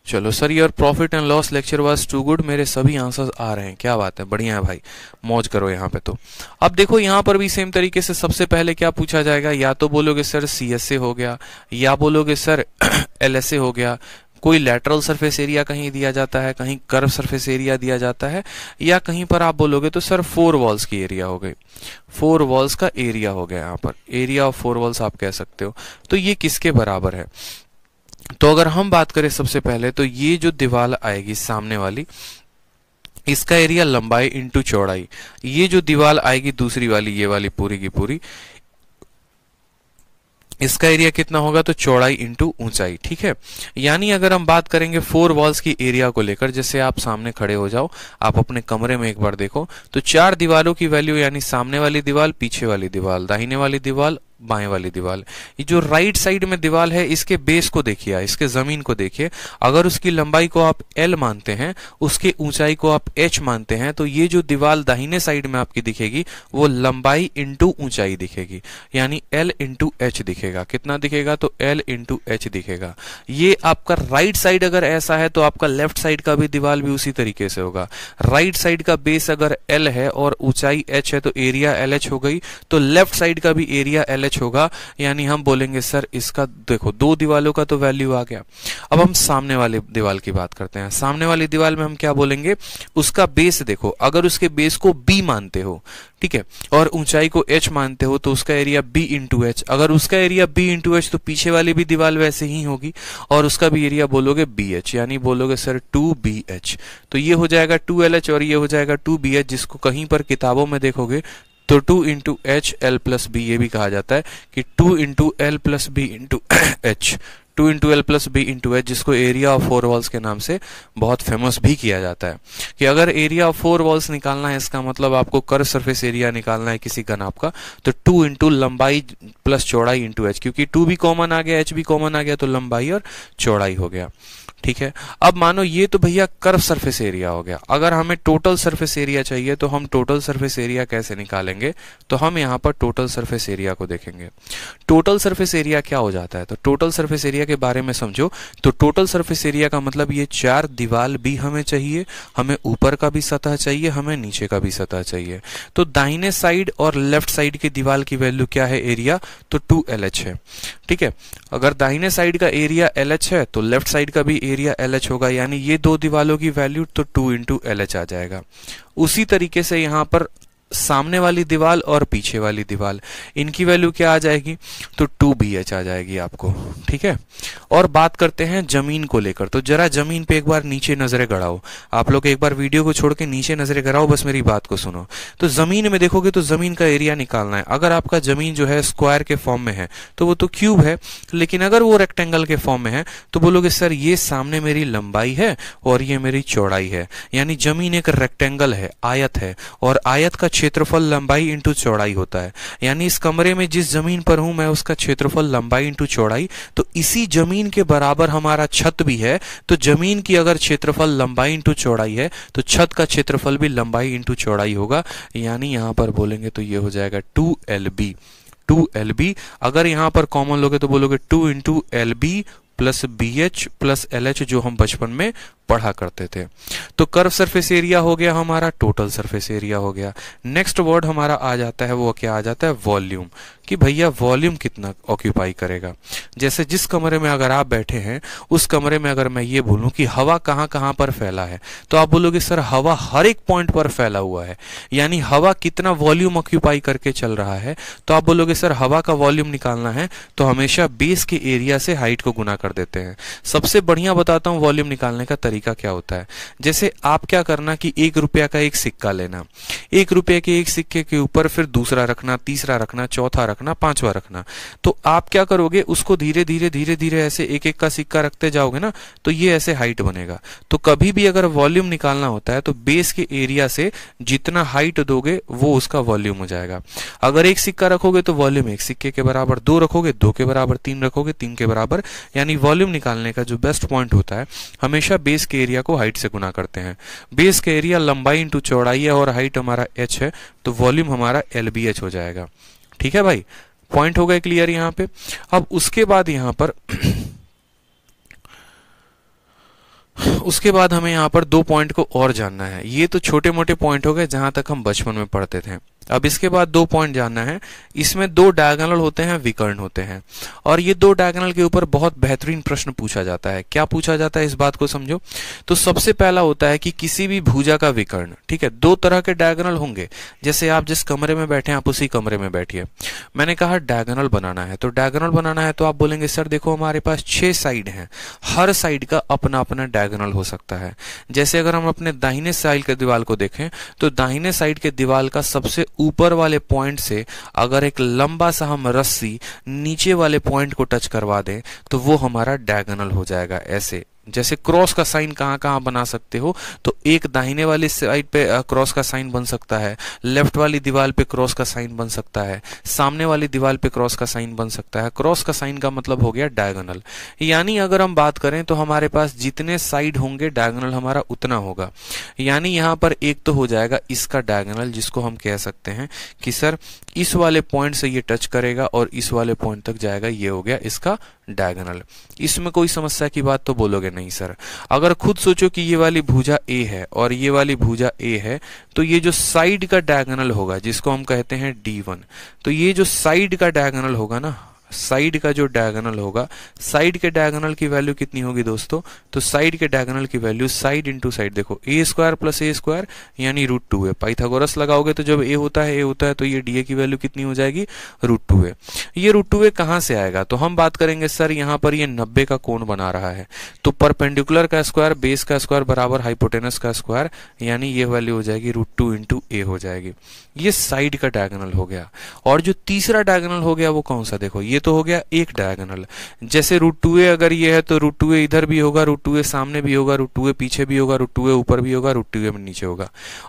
चलो sir your profit and loss lecture was too good मेरे सभी आंसर्स आ रहे हैं क्या बात है बढ़िया है भाई मौज करो यहाँ पे तो अब देखो यहाँ पर भी सेम तरीके से सबसे पहले क्या पूछा जाएगा या तो बोलोगे सर सी हो गया या बोलोगे सर एल हो गया कोई लेटरल सरफेस एरिया कहीं दिया जाता है कहीं कर्व सरफेस एरिया दिया जाता है या कहीं पर आप बोलोगे तो सर फोर वॉल्स की एरिया हो गई फोर वॉल्स का एरिया हो गया यहाँ पर एरिया ऑफ फोर वॉल्स आप कह सकते हो तो ये किसके बराबर है तो अगर हम बात करें सबसे पहले तो ये जो दीवार आएगी सामने वाली इसका एरिया लंबाई इंटू चौड़ाई ये जो दीवार आएगी दूसरी वाली ये वाली पूरी की पूरी इसका एरिया कितना होगा तो चौड़ाई इंटू ऊंचाई ठीक है यानी अगर हम बात करेंगे फोर वॉल्स की एरिया को लेकर जैसे आप सामने खड़े हो जाओ आप अपने कमरे में एक बार देखो तो चार दीवारों की वैल्यू यानी सामने वाली दीवार पीछे वाली दीवार दाहिने वाली दीवार बाएं वाली दीवार ये जो राइट साइड में दीवार है इसके बेस को देखिए इसके जमीन को देखिए अगर उसकी लंबाई को आप एल मानते हैं उसके ऊंचाई को आप एच मानते हैं तो ये जो दीवार दाहिने साइड में आपकी दिखेगी वो लंबाई इंटू ऊंचाई दिखेगी यानी एल इंटू एच दिखेगा कितना दिखेगा तो एल इंटू एच दिखेगा ये आपका राइट साइड अगर ऐसा है तो आपका लेफ्ट साइड का भी दीवार भी उसी तरीके से होगा राइट साइड का बेस अगर एल है और ऊंचाई एच है तो एरिया एल हो गई तो लेफ्ट साइड का भी एरिया एल एच होगा यानी हम बोलेंगे सर इसका देखो दो दीवालों का तो वैल्यू आ गया अब हम सामने वाले दीवाल की बात करते हैं सामने वाली दीवाल में हम क्या बोलेंगे उसका बेस देखो अगर उसके बेस को बी मानते हो ठीक है और ऊंचाई को एच मानते हो तो उसका एरिया बी इंटू एच अगर उसका एरिया बी इंटू एच तो पीछे वाली भी दीवाल वैसे ही होगी और उसका भी एरिया बोलोगे बी एच यानी बोलोगे सर टू बी एच तो ये हो जाएगा टू एल एच और ये हो जाएगा टू बी एच जिसको कहीं पर किताबों में देखोगे तो two into H L plus B ये भी कहा जाता है कि two into L plus B into H two into L plus B into H जिसको एरिया ऑफ फोर वॉल्स के नाम से बहुत फेमस भी किया जाता है कि अगर एरिया ऑफ फोर वॉल्स निकालना है इसका मतलब आपको कर सरफेस एरिया निकालना है किसी गन आपका तो टू इंटू लंबाई प्लस चौड़ाई इंटू एच क्योंकि टू भी कॉमन आ गया एच भी कॉमन आ गया तो लंबाई और चौड़ाई हो गया ठीक है अब मानो ये तो भैया कर्व सरफेस एरिया हो गया अगर हमें टोटल सरफेस एरिया चाहिए तो हम टोटल सरफेस एरिया कैसे निकालेंगे तो हम यहाँ पर टोटल सरफेस एरिया को देखेंगे टोटल सरफेस एरिया क्या हो जाता है तो टोटल सरफेस एरिया के बारे में समझो तो टोटल सरफेस एरिया का मतलब ये चार दीवार भी हमें चाहिए हमें ऊपर का भी सतह चाहिए हमें नीचे का भी सतह चाहिए तो दाहिने साइड और लेफ्ट साइड की दीवार की वैल्यू क्या है एरिया तो टू एल है ठीक है अगर दाहिने साइड का एरिया एल है तो लेफ्ट साइड का भी एरिया एल होगा यानी ये दो दीवालों की वैल्यू तो टू इंटू एल आ जाएगा उसी तरीके से यहाँ पर सामने वाली दीवार और पीछे वाली दीवार इनकी वैल्यू क्या आ जाएगी तो टू बी एच आ जाएगी आपको ठीक है और बात करते हैं जमीन को लेकर तो जरा जमीन पे एक बार नीचे नजरें गड़ाओ आप लोग एक बार वीडियो को छोड़ के नीचे नजरें गड़ाओ बस मेरी बात को सुनो तो जमीन में देखोगे तो जमीन का एरिया निकालना है अगर आपका जमीन जो है स्क्वायर के फॉर्म में है तो वो तो क्यूब है लेकिन अगर वो रेक्टेंगल के फॉर्म में है तो बोलोगे सर ये सामने मेरी लंबाई है और ये मेरी चौड़ाई है यानी जमीन एक रेक्टेंगल है आयत है और आयत का क्षेत्रफल लंबाई इंटू चौड़ाई होता है यानी इस कमरे में जिस जमीन पर हूं मैं उसका क्षेत्रफल लंबाई इंटू चौड़ाई तो इसी जमीन के बराबर हमारा छत भी है तो जमीन की अगर क्षेत्रफल लंबाई इंटू चौड़ाई है तो छत का क्षेत्रफल भी लंबाई इंटू चौड़ाई होगा यानी यहां पर बोलेंगे तो ये हो जाएगा two L B two L B अगर यहां पर कॉमन लोगे तो बोलोगे two into L B plus B H plus L H जो हम बचपन में पढ़ा करते थे तो कर्व सरफेस एरिया हो गया हमारा टोटल सरफेस एरिया हो गया नेक्स्ट वर्ड हमारा आ जाता है वो क्या आ जाता है वॉल्यूम कि भैया वॉल्यूम कितना ऑक्यूपाई करेगा जैसे जिस कमरे में अगर आप बैठे हैं उस कमरे में अगर मैं ये बोलूं कि हवा कहां कहां पर फैला है तो आप बोलोगे सर हवा हर एक पॉइंट पर फैला हुआ है यानी हवा कितना वॉल्यूम ऑक्यूपाई करके चल रहा है तो आप बोलोगे सर हवा का वॉल्यूम निकालना है तो हमेशा बेस के एरिया से हाइट को गुना कर देते हैं सबसे बढ़िया बताता हूँ वॉल्यूम निकालने का तरीका क्या होता है जैसे आप क्या करना कि एक रुपया का एक सिक्का लेना एक रुपये के एक सिक्के के ऊपर फिर दूसरा रखना तीसरा रखना चौथा रखना रखना पांचवा रखना तो आप क्या करोगे उसको धीरे धीरे धीरे धीरे ऐसे एक एक का सिक्का रखते जाओगे ना तो ये ऐसे हाइट बनेगा तो कभी भी अगर वॉल्यूम निकालना होता है तो बेस के एरिया से जितना हाइट दोगे वो उसका वॉल्यूम हो जाएगा अगर एक सिक्का रखोगे तो वॉल्यूम एक सिक्के के बराबर दो रखोगे दो के बराबर तीन रखोगे तीन के बराबर यानी वॉल्यूम निकालने का जो बेस्ट पॉइंट होता है हमेशा बेस के एरिया को हाइट से गुना करते हैं बेस के एरिया लंबाई इंटू चौड़ाई है और हाइट हमारा एच है तो वॉल्यूम हमारा एल हो जाएगा ठीक है भाई पॉइंट हो गए क्लियर यहां पे अब उसके बाद यहां पर उसके बाद हमें यहां पर दो पॉइंट को और जानना है ये तो छोटे मोटे पॉइंट हो गए जहां तक हम बचपन में पढ़ते थे अब इसके बाद दो पॉइंट जानना है इसमें दो डायगोनल होते हैं विकर्ण होते हैं और ये दो डायगोनल के ऊपर बहुत बेहतरीन प्रश्न पूछा जाता है क्या पूछा जाता है इस बात को समझो तो सबसे पहला होता है कि किसी भी भुजा का विकर्ण ठीक है दो तरह के डायगोनल होंगे जैसे आप जिस कमरे में बैठे आप उसी कमरे में बैठिए मैंने कहा डायगोनल बनाना है तो डायगोनल बनाना है तो आप बोलेंगे सर देखो हमारे पास छह साइड है हर साइड का अपना अपना डायगोनल हो सकता है जैसे अगर हम अपने दाहिने साइड के दीवाल को देखें तो दाहिने साइड के दीवाल का सबसे ऊपर वाले पॉइंट से अगर एक लंबा सा हम रस्सी नीचे वाले पॉइंट को टच करवा दें तो वो हमारा डायगोनल हो जाएगा ऐसे जैसे क्रॉस का साइन कहाँ कहाँ बना सकते हो तो एक दाहिने वाली साइड पे क्रॉस का साइन बन सकता है लेफ्ट वाली दीवार पे क्रॉस का साइन बन सकता है सामने वाली दीवार पे क्रॉस का साइन बन सकता है क्रॉस का साइन का मतलब हो गया डायगोनल यानी अगर हम बात करें तो हमारे पास जितने साइड होंगे डायगोनल हमारा उतना होगा यानी यहाँ पर एक तो हो जाएगा इसका डायगोनल जिसको हम कह सकते हैं कि सर इस वाले पॉइंट से ये टच करेगा और इस वाले पॉइंट तक जाएगा ये हो गया इसका डायगोनल इसमें कोई समस्या की बात तो बोलोगे नहीं सर अगर खुद सोचो कि ये वाली भुजा ए है और ये वाली भुजा ए है तो ये जो साइड का डायगोनल होगा जिसको हम कहते हैं डी वन तो ये जो साइड का डायगोनल होगा ना साइड का जो डायगोनल होगा साइड के डायगोनल की वैल्यू कितनी होगी दोस्तों तो साइड के डायगोनल की वैल्यू साइड इंटू साइड देखो A square plus A square यानी रूट टू है पाइथागोरस लगाओगे तो जब ए होता है ए होता है तो ये डी की वैल्यू कितनी हो जाएगी रूट टू है ये रूट टू ए कहां से आएगा तो हम बात करेंगे सर यहां पर ये नब्बे का कोण बना रहा है तो परपेंडिकुलर का स्क्वायर बेस का स्क्वायर बराबर हाइपोटेनस का स्क्वायर यानी ये वैल्यू हो जाएगी रूट टू इंटू ए हो जाएगी ये साइड का डायगोनल हो गया और जो तीसरा डायगोनल हो गया वो कौन सा देखो ये ये तो हो गया एक डायगोनल जैसे रूट टू ए अगर ये है तो रूट टू ए इधर भी होगा रूट टू ए सामने भी होगा रूट टू ए पीछे भी होगा रूट टू ए ऊपर भी होगा रूट टू ए नीचे होगा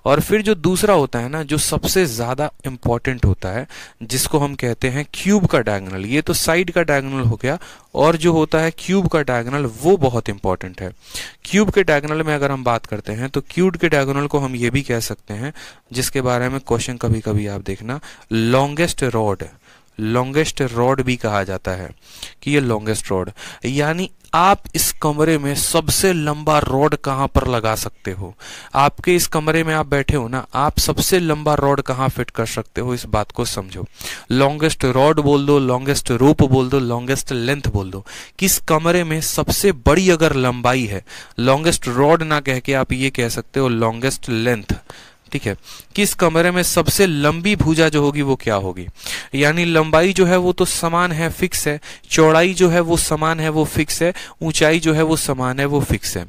और फिर जो दूसरा होता है ना जो सबसे ज़्यादा इंपॉर्टेंट होता है जिसको हम कहते हैं क्यूब का डायगोनल ये तो साइड का डायगोनल हो गया और जो होता है क्यूब का डायगोनल वो बहुत इंपॉर्टेंट है क्यूब के डायगोनल में अगर हम बात करते हैं तो क्यूब के डायगोनल को हम ये भी कह सकते हैं जिसके बारे में क्वेश्चन कभी कभी आप देखना लॉन्गेस्ट रॉड लॉन्गेस्ट रॉड भी कहा जाता है कि ये लॉन्गेस्ट रॉड यानी आप इस कमरे में सबसे लंबा रॉड कहाँ पर लगा सकते हो आपके इस कमरे में आप बैठे हो ना आप सबसे लंबा रॉड कहाँ फिट कर सकते हो इस बात को समझो लॉन्गेस्ट रॉड बोल दो लॉन्गेस्ट रूप बोल दो लॉन्गेस्ट लेंथ बोल दो किस कमरे में सबसे बड़ी अगर लंबाई है लॉन्गेस्ट रॉड ना कह के आप ये कह सकते हो लॉन्गेस्ट लेंथ ठीक है किस कमरे में सबसे लंबी भुजा जो होगी वो क्या होगी यानी लंबाई जो है वो तो समान है फिक्स है चौड़ाई जो है वो समान है वो फिक्स है ऊंचाई जो है वो समान है वो फिक्स है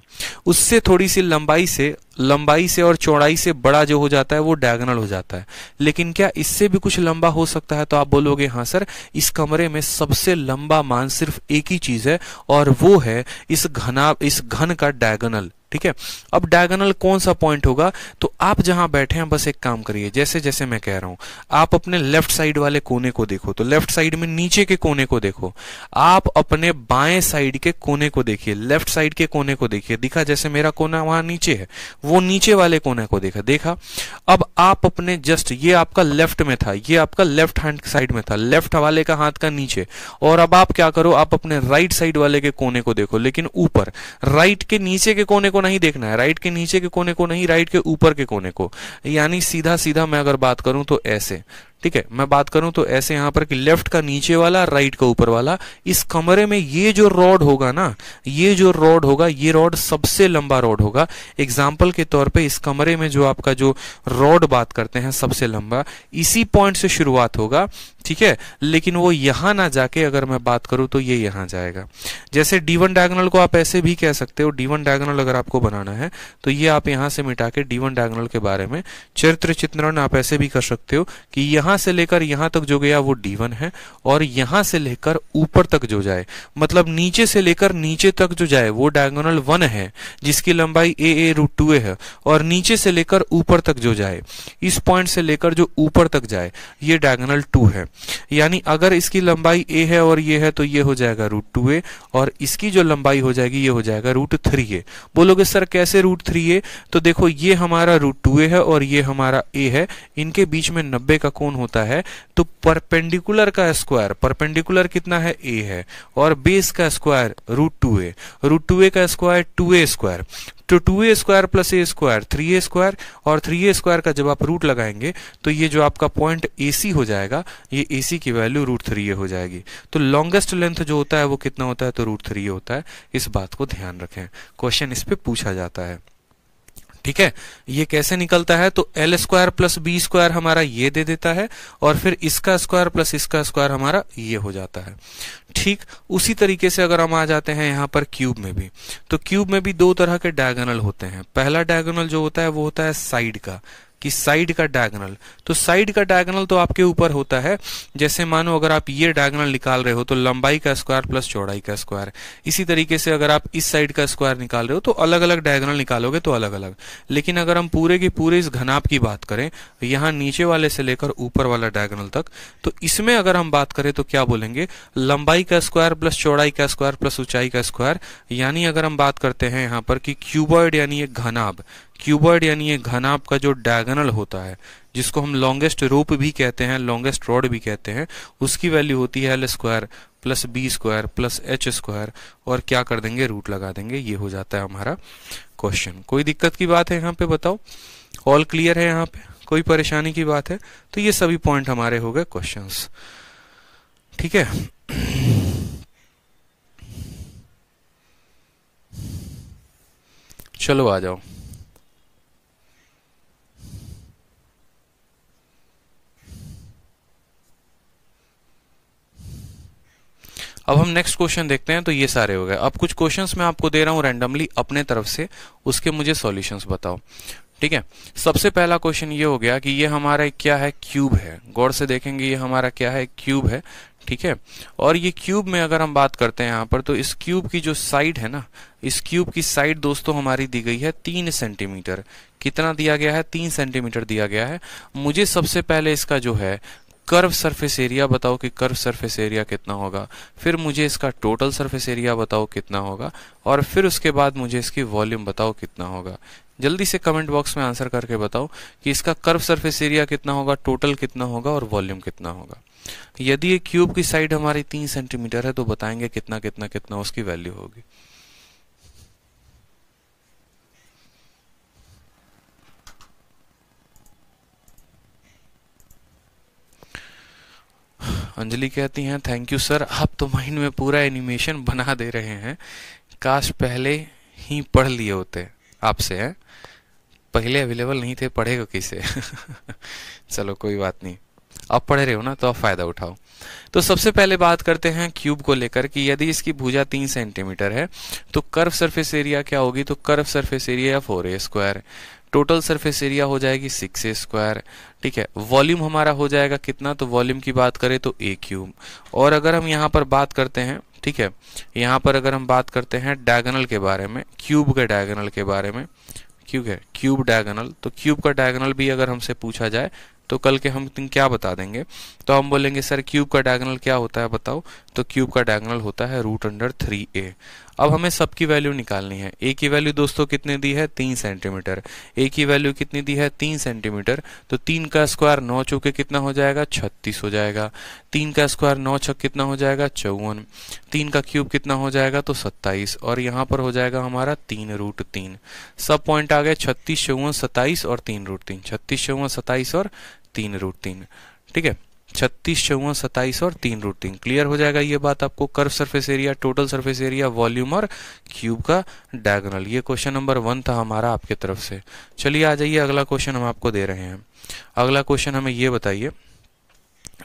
उससे थोड़ी सी लंबाई से लंबाई से और चौड़ाई से बड़ा जो हो जाता है वो डायगोनल हो जाता है लेकिन क्या इससे भी कुछ लंबा हो सकता है तो आप बोलोगे हाँ सर इस कमरे में सबसे लंबा मान सिर्फ एक ही चीज है और वो है इस घना इस घन का डायगोनल ठीक है अब डायगोनल कौन सा पॉइंट होगा तो आप जहां बैठे हैं बस एक काम करिए जैसे जैसे मैं कह रहा हूं आप अपने लेफ्ट साइड वाले कोने को देखो तो लेफ्ट साइड में नीचे के कोने को देखो आप अपने बाएं साइड के कोने को देखिए लेफ्ट साइड के कोने को देखिए दिखा जैसे मेरा कोना वहां नीचे है वो नीचे वाले कोने को देखा देखा अब आप अपने जस्ट ये आपका लेफ्ट में था ये आपका लेफ्ट हैंड साइड में था लेफ्ट वाले का हाथ का नीचे और अब आप क्या करो आप अपने राइट साइड वाले के कोने को देखो लेकिन ऊपर राइट के नीचे के कोने को नहीं देखना है राइट के नीचे के कोने को नहीं राइट के ऊपर के कोने को यानी सीधा सीधा मैं अगर बात करूं तो ऐसे ठीक है मैं बात करूं तो ऐसे यहां पर कि लेफ्ट का नीचे वाला राइट का ऊपर वाला इस कमरे में ये जो रॉड होगा ना ये जो रॉड होगा ये रॉड सबसे लंबा रॉड होगा एग्जाम्पल के तौर पे इस कमरे में जो आपका जो रॉड बात करते हैं सबसे लंबा इसी पॉइंट से शुरुआत होगा ठीक है लेकिन वो यहां ना जाके अगर मैं बात करूं तो ये यहां जाएगा जैसे डी वन डायगनल को आप ऐसे भी कह सकते हो डी वन डायगनल अगर आपको बनाना है तो ये आप यहां से मिटा के डी वन डायगनल के बारे में चरित्र चित्रण आप ऐसे भी कर सकते हो कि यहां यहां से लेकर यहां तक जो गया वो डी वन है और यहां से लेकर ऊपर तक जो जाए मतलब नीचे से लेकर नीचे तक जो जाए वो डायगोनल वन है जिसकी लंबाई ए ए रूट टू ए है और नीचे से लेकर ऊपर तक जो जाए इस पॉइंट से लेकर जो ऊपर तक जाए ये डायगोनल टू है यानी अगर इसकी लंबाई ए है और ये है तो ये हो जाएगा रूट टू ए और इसकी जो लंबाई हो जाएगी ये हो जाएगा रूट थ्री ए बोलोगे सर कैसे रूट थ्री ए तो देखो ये हमारा रूट टू ए है और ये हमारा ए है इनके बीच में नब्बे का कोण होता है तो परपेंडिकुलर का स्क्वायर परपेंडिकुलर कितना है ए है और बेस का square root two A root two A का स्क्वायर टू ए स्क्वायर तो two A square plus A square three A square और थ्री ए स्क्वायर का जब आप रूट लगाएंगे तो ये जो आपका पॉइंट ए सी हो जाएगा ये ए सी की वैल्यू रूट थ्री ए हो जाएगी तो लॉन्गेस्ट लेंथ जो होता है वो कितना होता है तो रूट थ्री ए होता है इस बात को ध्यान रखें क्वेश्चन इस पर पूछा जाता है ठीक है ये कैसे निकलता है तो L square plus B square हमारा ये दे देता है और फिर इसका स्क्वायर प्लस इसका स्क्वायर हमारा ये हो जाता है ठीक उसी तरीके से अगर हम आ जाते हैं यहां पर क्यूब में भी तो क्यूब में भी दो तरह के डायगोनल होते हैं पहला डायगोनल जो होता है वो होता है साइड का कि साइड का डायगोनल तो साइड का डायगोनल तो आपके ऊपर होता है जैसे मानो अगर आप ये डायगोनल निकाल रहे हो तो लंबाई का स्क्वायर प्लस चौड़ाई का स्क्वायर इसी तरीके से अगर आप इस साइड का स्क्वायर निकाल रहे हो तो अलग अलग डायगोनल निकालोगे तो अलग अलग लेकिन अगर हम पूरे के पूरे इस घनाप की बात करें यहां नीचे वाले से लेकर ऊपर वाला डायगनल तक तो इसमें अगर हम बात करें तो क्या बोलेंगे लंबाई का स्क्वायर प्लस चौड़ाई का स्क्वायर प्लस ऊंचाई का स्क्वायर यानी अगर हम बात करते हैं यहाँ पर कि क्यूबॉइड यानी एक घनाभ क्यूबर्ड यानी ये घना आपका जो डायगोनल होता है जिसको हम लॉन्गेस्ट रूप भी कहते हैं लॉन्गेस्ट रॉड भी कहते हैं उसकी वैल्यू होती है L square plus B square plus H square और क्या कर देंगे रूट लगा देंगे ये हो जाता है हमारा क्वेश्चन कोई दिक्कत की बात है यहाँ पे बताओ ऑल क्लियर है यहाँ पे कोई परेशानी की बात है तो ये सभी पॉइंट हमारे हो गए क्वेश्चन ठीक है चलो आ जाओ अब हम नेक्स्ट क्वेश्चन देखते हैं तो ये सारे हो गए अब कुछ क्वेश्चन मैं आपको दे रहा हूँ रैंडमली अपने तरफ से उसके मुझे सोल्यूशन बताओ ठीक है सबसे पहला क्वेश्चन ये हो गया कि ये हमारा क्या है क्यूब है गौर से देखेंगे ये हमारा क्या है क्यूब है ठीक है और ये क्यूब में अगर हम बात करते हैं यहाँ पर तो इस क्यूब की जो साइड है ना इस क्यूब की साइड दोस्तों हमारी दी गई है तीन सेंटीमीटर कितना दिया गया है तीन सेंटीमीटर दिया गया है मुझे सबसे पहले इसका जो है कर्व सरफेस एरिया बताओ कि कर्व सरफेस एरिया कितना होगा फिर मुझे इसका टोटल सरफेस एरिया बताओ कितना होगा और फिर उसके बाद मुझे इसकी वॉल्यूम बताओ कितना होगा जल्दी से कमेंट बॉक्स में आंसर करके बताओ कि इसका कर्व सरफेस एरिया कितना होगा टोटल कितना होगा और वॉल्यूम कितना होगा यदि ये क्यूब की साइड हमारी तीन सेंटीमीटर है तो बताएंगे कितना कितना कितना उसकी वैल्यू होगी अंजलि कहती हैं थैंक यू सर आप तो माइंड में पूरा एनिमेशन बना दे रहे हैं काश पहले ही पढ़ लिए होते आपसे हैं पहले अवेलेबल नहीं थे पढ़ेगा किसे चलो कोई बात नहीं आप पढ़ रहे हो ना तो आप फायदा उठाओ तो सबसे पहले बात करते हैं क्यूब को लेकर कि यदि इसकी भुजा तीन सेंटीमीटर है तो कर्व सरफेस एरिया क्या होगी तो curve surface area four A square total surface area हो जाएगी सिक्स ए स्क्वायर ठीक है वॉल्यूम हमारा हो जाएगा कितना तो वॉल्यूम की बात करें तो ए क्यूब और अगर हम यहाँ पर बात करते हैं ठीक है यहाँ पर अगर हम बात करते हैं डायगनल के बारे में क्यूब के डायगनल के बारे में क्यूब है क्यूब डायगनल तो क्यूब का डायगनल भी अगर हमसे पूछा जाए तो कल के हम तुम क्या बता देंगे तो हम बोलेंगे सर क्यूब का डायगनल क्या होता है बताओ तो क्यूब का डायगनल होता है रूट अंडर थ्री ए अब हमें सबकी वैल्यू निकालनी है ए की वैल्यू दोस्तों कितने दी है तीन सेंटीमीटर ए की वैल्यू कितनी दी है तीन सेंटीमीटर तो तीन का स्क्वायर नौ चौके कितना हो जाएगा छत्तीस हो जाएगा तीन का स्क्वायर नौ छक कितना हो जाएगा चौवन तीन का क्यूब कितना हो जाएगा तो सत्ताईस और यहाँ पर हो जाएगा हमारा तीन रूट तीन सब पॉइंट आ गए छत्तीस चौवन सत्ताईस और तीन रूट तीन छत्तीस चौवन सत्ताईस और तीन रूट तीन ठीक है छत्तीस चौवन सत्ताईस और तीन रूट तीन क्लियर हो जाएगा ये बात आपको curve surface area total surface area volume और क्यूब का डायगोनल ये क्वेश्चन नंबर वन था हमारा आपके तरफ से चलिए आ जाइए अगला क्वेश्चन हम आपको दे रहे हैं अगला क्वेश्चन हमें ये बताइए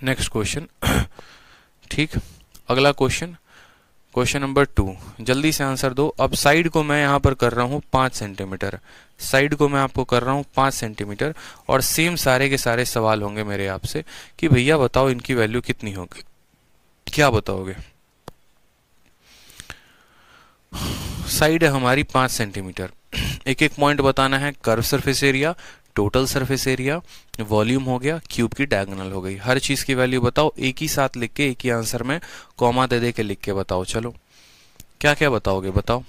नेक्स्ट क्वेश्चन ठीक अगला क्वेश्चन क्वेश्चन नंबर टू जल्दी से आंसर दो अब साइड को मैं यहां पर कर रहा हूं पांच सेंटीमीटर साइड को मैं आपको कर रहा हूं पांच सेंटीमीटर और सेम सारे के सारे सवाल होंगे मेरे आपसे कि भैया बताओ इनकी वैल्यू कितनी होगी क्या बताओगे साइड है हमारी पांच सेंटीमीटर एक एक पॉइंट बताना है curve surface area total surface area volume हो गया क्यूब की डायगोनल हो गई हर चीज़ की वैल्यू बताओ एक ही साथ लिख के एक ही आंसर में कॉमा दे दे के लिख के बताओ चलो क्या क्या बताओगे बताओ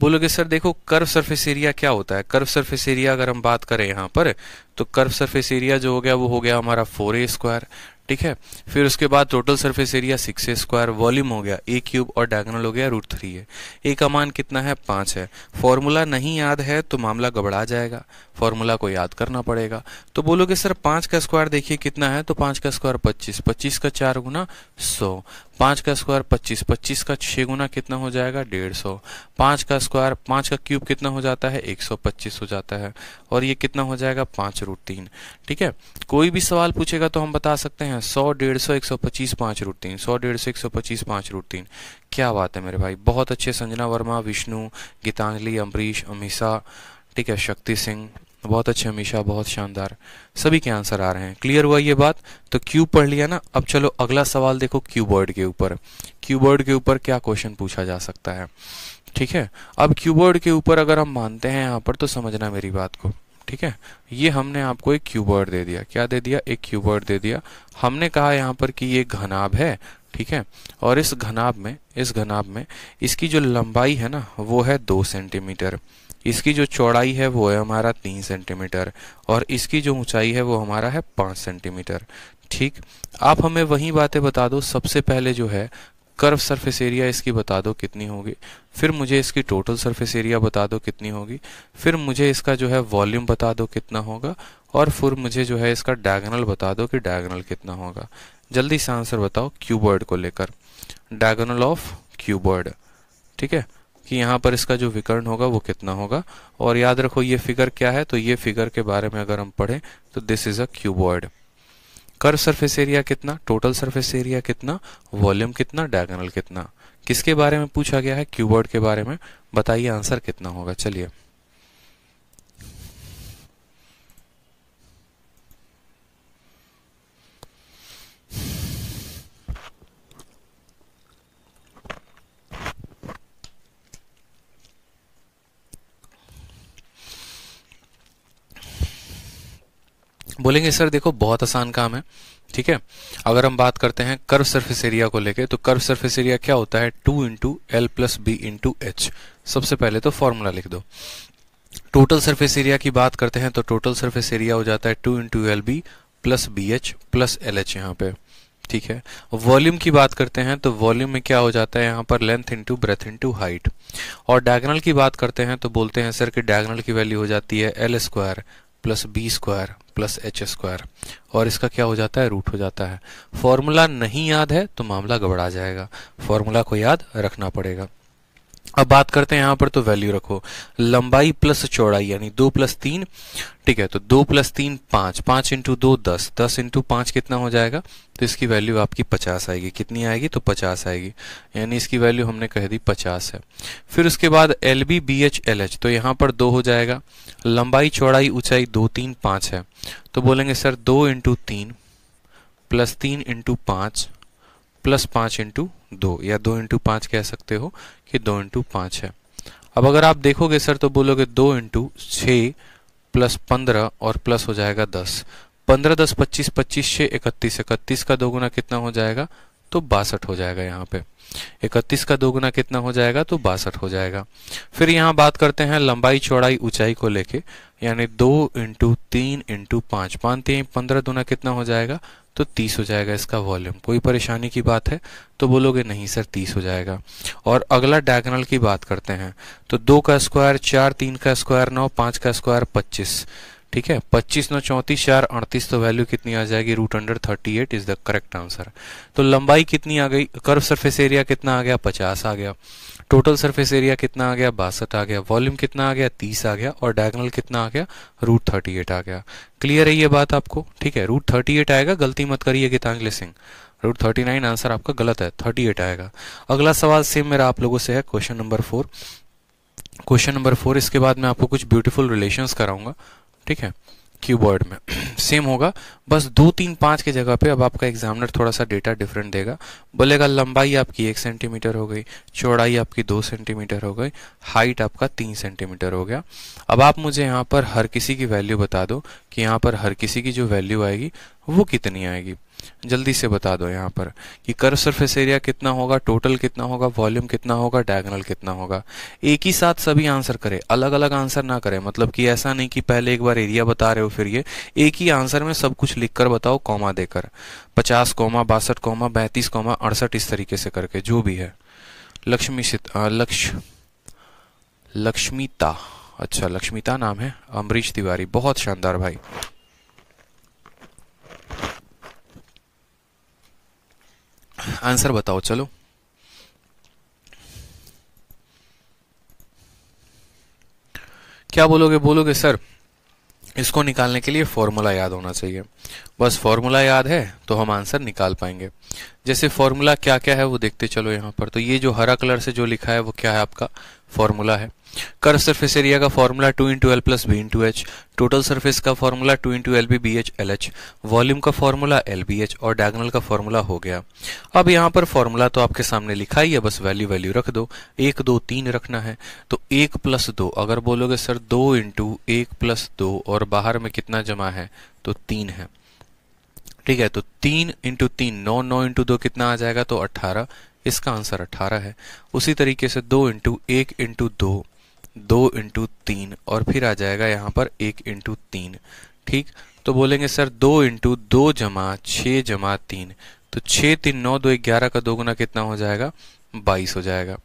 बोलोगे सर देखो कर्व सरफेस एरिया क्या होता है कर्व सरफेस एरिया अगर हम बात करें यहां पर तो कर्व सरफेस एरिया जो हो गया वो हो गया हमारा फोर ए स्क्वायर ठीक है फिर उसके बाद total surface area six square volume हो गया ए क्यूब और डायगोनल हो गया रूट थ्री है ए का मान कितना है पाँच है फॉर्मूला नहीं याद है तो मामला गबड़ा जाएगा फॉर्मूला को याद करना पड़ेगा तो बोलोगे सर पाँच का स्क्वायर देखिए कितना है तो पाँच का स्क्वायर पच्चीस पच्चीस का चार गुना सौ पांच का स्क्वायर पच्चीस पच्चीस का छह गुना कितना हो जाएगा डेढ़ सौ पांच का स्क्वायर पांच का क्यूब कितना हो जाता है एक सौ पच्चीस हो जाता है और ये कितना हो जाएगा पांच रूट तीन ठीक है कोई भी सवाल पूछेगा तो हम बता सकते हैं सौ डेढ़ सौ एक सौ पच्चीस पांच रूट तीन सौ डेढ़ सौ एक सौ पच्चीस पांच रूट तीन क्या बात है मेरे भाई बहुत अच्छे संजना वर्मा विष्णु गीतांजलि अम्बरीश अमीषा ठीक है शक्ति सिंह बहुत अच्छे अमीशा बहुत शानदार सभी के आंसर आ रहे हैं क्लियर हुआ ये बात तो क्यूब पढ़ लिया ना अब चलो अगला सवाल देखो क्यूबर्ड के ऊपर क्यूबर्ड के ऊपर क्या क्वेश्चन पूछा जा सकता है ठीक है अब क्यूबर्ड के ऊपर अगर हम मानते हैं यहाँ पर तो समझना मेरी बात को ठीक है ये हमने आपको एक क्यूबर्ड दे दिया क्या दे दिया एक क्यूबर्ड दे दिया हमने कहा यहाँ पर कि ये घनाब है ठीक है और इस घनाब में इस घनाब में इसकी जो लंबाई है ना वो है दो सेंटीमीटर इसकी जो चौड़ाई है वो है हमारा तीन सेंटीमीटर और इसकी जो ऊंचाई है वो हमारा है पाँच सेंटीमीटर ठीक आप हमें वही बातें बता दो सबसे पहले जो है कर्व सरफेस एरिया इसकी बता दो कितनी होगी फिर मुझे इसकी टोटल सरफेस एरिया बता दो कितनी होगी फिर मुझे इसका जो है वॉल्यूम बता दो कितना होगा और फिर मुझे जो है इसका डायगोनल बता दो कि डायगोनल कितना होगा जल्दी से आंसर बताओ क्यूबर्ड को लेकर डायगोनल ऑफ क्यूबर्ड ठीक है कि यहाँ पर इसका जो विकर्ण होगा वो कितना होगा और याद रखो ये फिगर क्या है तो ये फिगर के बारे में अगर हम पढ़ें तो this is a cuboid curve surface area कितना टोटल सरफेस एरिया कितना वॉल्यूम कितना डायगोनल कितना किसके बारे में पूछा गया है क्यूबॉइड के बारे में बताइए आंसर कितना होगा चलिए बोलेंगे सर देखो बहुत आसान काम है ठीक है अगर हम बात करते हैं कर्व सरफेस एरिया को लेके तो कर्व सरफेस एरिया क्या होता है two into L plus B into H सबसे पहले तो फॉर्मूला लिख दो टोटल सरफेस एरिया की बात करते हैं तो टोटल सरफेस एरिया हो जाता है two into L B plus B H plus L H यहाँ पे ठीक है वॉल्यूम की बात करते हैं तो वॉल्यूम में क्या हो जाता है यहाँ पर length into breadth into height और डायगनल की बात करते हैं तो बोलते हैं सर कि डायगनल की वैल्यू हो जाती है L square plus B square plus H square और इसका क्या हो जाता है रूट हो जाता है फॉर्मूला नहीं याद है तो मामला गबड़ा जाएगा फॉर्मूला को याद रखना पड़ेगा अब बात करते हैं यहाँ पर तो वैल्यू रखो लंबाई प्लस चौड़ाई यानी दो प्लस तीन ठीक है तो दो प्लस तीन पांच पांच इंटू दो दस दस इंटू पांच कितना हो जाएगा तो इसकी वैल्यू आपकी पचास आएगी कितनी आएगी तो पचास आएगी यानी इसकी वैल्यू हमने कह दी पचास है फिर उसके बाद L B B H L H तो यहाँ पर दो हो जाएगा लंबाई चौड़ाई ऊंचाई दो तीन पांच है तो बोलेंगे सर दो इंटू तीन प्लस तीन इंटू पांच प्लस पांच इंटू दो या दो इंटू पाँच कह सकते हो कि दो इंटू पाँच है अब अगर आप देखोगे सर तो बोलोगे दो इंटू छः प्लस पंद्रह और प्लस हो जाएगा दस पंद्रह दस पच्चीस पच्चीस छः इकतीस इकतीस का दोगुना कितना हो जाएगा तो बासठ हो जाएगा यहाँ पे इकतीस का दोगुना कितना हो जाएगा तो बासठ हो जाएगा फिर यहाँ बात करते हैं लंबाई चौड़ाई ऊंचाई को लेके यानी दो इंटू तीन इंटू पांच पाँच पानते पंद्रह दूना कितना हो जाएगा तो तीस हो जाएगा इसका वॉल्यूम कोई परेशानी की बात है तो बोलोगे नहीं सर तीस हो जाएगा और अगला डायगनल की बात करते हैं तो दो का स्क्वायर चार तीन का स्क्वायर नौ पांच का स्क्वायर पच्चीस ठीक है पच्चीस नौ चौंतीस चार अड़तीस तो वैल्यू कितनी आ जाएगी root under thirty eight is the correct answer तो लंबाई कितनी आ गई कर्व सरफेस एरिया कितना आ गया पचास आ गया टोटल सरफेस एरिया कितना आ गया बासठ आ गया वॉल्यूम कितना आ गया तीस आ गया और डायगोनल कितना आ गया रूट थर्टी एट आ गया क्लियर है ये बात आपको ठीक है रूट थर्टी एट आएगा गलती मत करिए गीतांगले Singh root thirty nine answer आपका गलत है थर्टी एट आएगा अगला सवाल सेम मेरा आप लोगों से है question number four question number four इसके बाद मैं आपको कुछ ब्यूटीफुल रिलेशन कराऊंगा ठीक है कीवर्ड में सेम होगा बस दो तीन पाँच के जगह पे अब आपका एग्जामिनर थोड़ा सा डेटा डिफरेंट देगा बोलेगा लंबाई आपकी एक सेंटीमीटर हो गई चौड़ाई आपकी दो सेंटीमीटर हो गई हाइट आपका तीन सेंटीमीटर हो गया अब आप मुझे यहाँ पर हर किसी की वैल्यू बता दो कि यहाँ पर हर किसी की जो वैल्यू आएगी वो कितनी आएगी जल्दी से बता दो यहाँ पर कि कर्व सरफेस एरिया कितना होगा टोटल कितना होगा वॉल्यूम कितना होगा डायगोनल कितना होगा एक ही साथ सभी आंसर करें अलग अलग आंसर ना करें मतलब कि ऐसा नहीं कि पहले एक बार एरिया बता रहे हो फिर ये एक ही आंसर में सब कुछ लिख कर बताओ कॉमा देकर पचास कॉमा बासठ कॉमा बैतीस कॉमा अड़सठ इस तरीके से करके जो भी है लक्ष्मी लक्ष लक्ष्मीता अच्छा लक्ष्मीता नाम है अमरीश तिवारी बहुत शानदार भाई आंसर बताओ चलो क्या बोलोगे बोलोगे सर इसको निकालने के लिए फॉर्मूला याद होना चाहिए बस फॉर्मूला याद है तो हम आंसर निकाल पाएंगे जैसे फॉर्मूला क्या क्या है वो देखते चलो यहाँ पर तो ये जो हरा कलर से जो लिखा है वो क्या है आपका फॉर्मूला है कर सरफेस एरिया का formula two into L plus B into H total surface का formula two into L B B H L H volume का फॉर्मूला एल बी एच और डायगोनल का फॉर्मूला हो गया अब यहाँ पर फॉर्मूला तो आपके सामने लिखा ही है बस वैल्यू वैल्यू रख दो एक दो तीन रखना है तो एक प्लस दो अगर बोलोगे सर दो इंटू एक प्लस दो और बाहर में कितना जमा है तो तीन है ठीक है तो तीन इंटू तीन नौ नौ इंटू दो कितना आ जाएगा तो अट्ठारह इसका आंसर अट्ठारह है उसी तरीके से दो इंटू एक इंटू दो दो इंटू तीन और फिर आ जाएगा यहाँ पर एक इंटू तीन ठीक तो बोलेंगे सर दो इंटू दो जमा छ जमा तीन तो छ तीन नौ दो ग्यारह का दोगुना कितना हो जाएगा बाईस हो जाएगा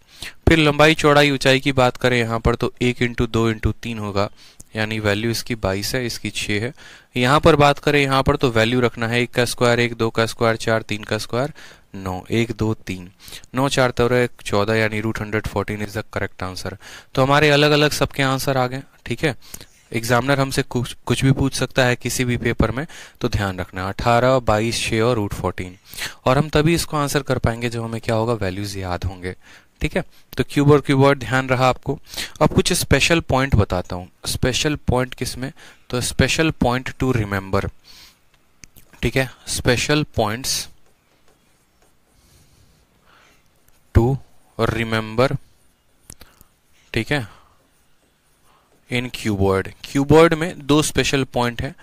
फिर लंबाई चौड़ाई ऊंचाई की बात करें यहाँ पर तो एक इंटू दो इंटू तीन होगा यानी वैल्यू इसकी बाईस है इसकी छह है यहाँ पर बात करें यहाँ पर तो वैल्यू रखना है एक का स्क्वायर एक दो का स्क्वायर चार तीन का स्क्वायर नौ एक दो तीन नौ चार तो एक चौदह यानी root hundred fourteen is the correct answer तो हमारे अलग अलग सबके आंसर आ गए ठीक है एग्जामिनर हमसे कुछ कुछ भी पूछ सकता है किसी भी पेपर में तो ध्यान रखना अठारह बाईस छः और रूट फोर्टीन और हम तभी इसको आंसर कर पाएंगे जब हमें क्या होगा वैल्यूज याद होंगे ठीक है तो क्यूब और क्यूबॉइड ध्यान रहा आपको अब कुछ स्पेशल पॉइंट बताता हूँ स्पेशल पॉइंट किस में तो स्पेशल पॉइंट टू रिमेंबर ठीक है स्पेशल पॉइंट्स टू रिमेंबर ठीक है इन क्यूबॉर्ड क्यूबॉर्ड में दो स्पेशल पॉइंट है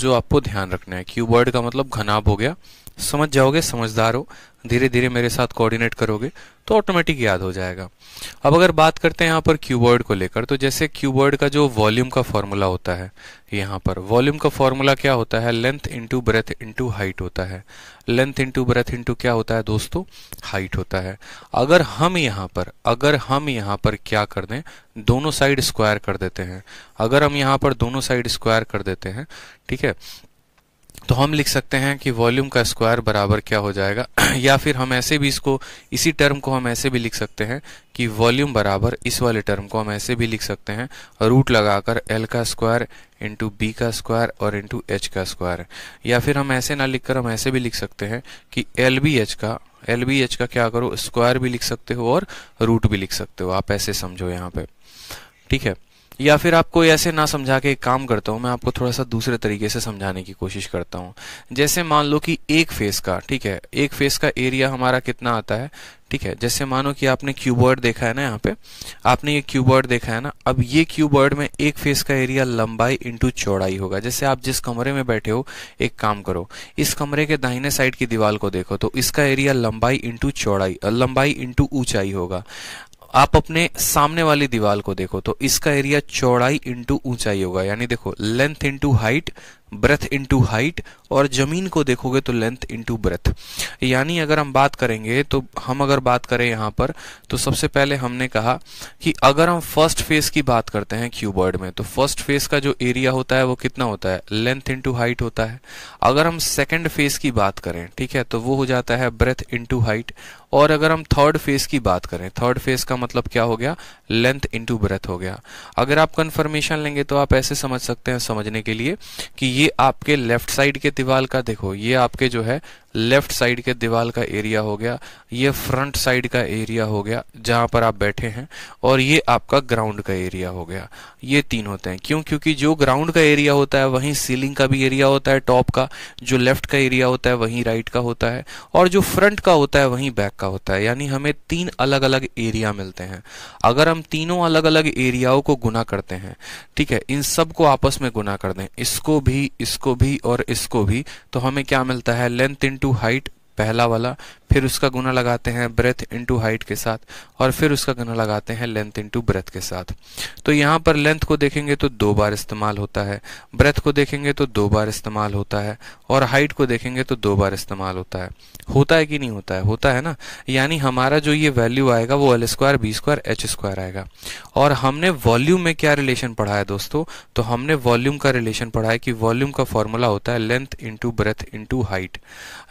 जो आपको ध्यान रखना है क्यूबॉर्ड का मतलब घनाब हो गया समझ जाओगे समझदार हो धीरे धीरे मेरे साथ कोऑर्डिनेट करोगे तो ऑटोमेटिक याद हो जाएगा अब अगर बात करते हैं यहाँ पर क्यूबर्ड को लेकर तो जैसे क्यूबर्ड का जो वॉल्यूम का फॉर्मूला होता है यहाँ पर वॉल्यूम का फॉर्मूला क्या होता है length into breadth into height होता है लेंथ इंटू ब्रेथ इंटू क्या होता है दोस्तों हाइट होता है अगर हम यहाँ पर अगर हम यहाँ पर क्या कर दें दोनों साइड स्क्वायर कर देते हैं अगर हम यहाँ पर दोनों साइड स्क्वायर कर देते हैं ठीक है तो हम लिख सकते हैं कि वॉल्यूम का स्क्वायर बराबर क्या हो जाएगा या फिर हम ऐसे भी इसको इसी टर्म को हम ऐसे भी लिख सकते हैं कि वॉल्यूम बराबर इस वाले टर्म को हम ऐसे भी लिख सकते हैं रूट लगाकर एल का स्क्वायर इंटू बी का स्क्वायर और इंटू एच का स्क्वायर या फिर हम ऐसे ना कर हम ऐसे भी लिख सकते हैं कि एल बी एच का एल बी एच का क्या करो स्क्वायर भी लिख सकते हो और रूट भी लिख सकते हो आप ऐसे समझो यहाँ पे ठीक है या फिर आपको ऐसे ना समझा के एक काम करता हूँ मैं आपको थोड़ा सा दूसरे तरीके से समझाने की कोशिश करता हूँ जैसे मान लो कि एक फेस का ठीक है एक फेस का एरिया हमारा कितना आता है ठीक है जैसे मानो कि आपने क्यूबर्ड देखा है ना यहाँ पे आपने ये क्यूबर्ड देखा है ना अब ये क्यूबर्ड में एक फेस का एरिया लंबाई इंटू चौड़ाई होगा जैसे आप जिस कमरे में बैठे हो एक काम करो इस कमरे के दाहिने साइड की दीवार को देखो तो इसका एरिया लंबाई इंटू चौड़ाई लंबाई इंटू ऊंचाई होगा आप अपने सामने वाली दीवार को देखो तो इसका एरिया चौड़ाई इंटू ऊंचाई होगा यानी देखो length into height breadth into height और ज़मीन को देखोगे तो लेंथ इनटू ब्रेथ यानी अगर हम बात करेंगे तो हम अगर बात करें यहां पर तो सबसे पहले हमने कहा कि अगर हम फर्स्ट फेस की बात करते हैं क्यूबर्ड में तो फर्स्ट फेस का जो एरिया होता है वो कितना होता है लेंथ इंटू हाइट होता है अगर हम सेकेंड फेस की बात करें ठीक है तो वो हो जाता है ब्रेथ इंटू हाइट और अगर हम थर्ड फेज की बात करें थर्ड फेज का मतलब क्या हो गया लेंथ इंटू ब्रेथ हो गया अगर आप कंफर्मेशन लेंगे तो आप ऐसे समझ सकते हैं समझने के लिए कि ये आपके लेफ्ट साइड के दीवार का देखो ये आपके जो है लेफ्ट साइड के दीवार का एरिया हो गया ये फ्रंट साइड का एरिया हो गया जहां पर आप बैठे हैं और ये आपका ग्राउंड का एरिया हो गया ये तीन होते हैं क्यों क्योंकि जो ग्राउंड का एरिया होता है वहीं सीलिंग का भी एरिया होता है टॉप का जो लेफ्ट का एरिया होता है वहीं राइट का होता है और जो फ्रंट का होता है वहीं बैक का होता है यानी हमें तीन अलग अलग एरिया मिलते हैं अगर हम तीनों अलग अलग एरियाओं को गुना करते हैं ठीक है इन सबको आपस में गुना कर दें इसको भी इसको भी और इसको भी तो हमें क्या मिलता है लेंथ इन टू हाइट पहला वाला फिर उसका गुना लगाते हैं ब्रेथ इंटू हाइट के साथ और फिर उसका गुना लगाते हैं लेंथ इंटू ब्रेथ के साथ तो यहाँ पर लेंथ को देखेंगे तो दो बार इस्तेमाल होता है ब्रेथ को देखेंगे तो दो बार इस्तेमाल होता है और हाइट को देखेंगे तो दो बार इस्तेमाल होता है होता है कि नहीं होता है होता है ना यानी हमारा जो ये वैल्यू आएगा वो L square B square H square आएगा और हमने वॉल्यूम में क्या रिलेशन पढ़ा है दोस्तों तो हमने वॉल्यूम का रिलेशन पढ़ा है कि वॉल्यूम का फॉर्मूला होता है length into breadth into height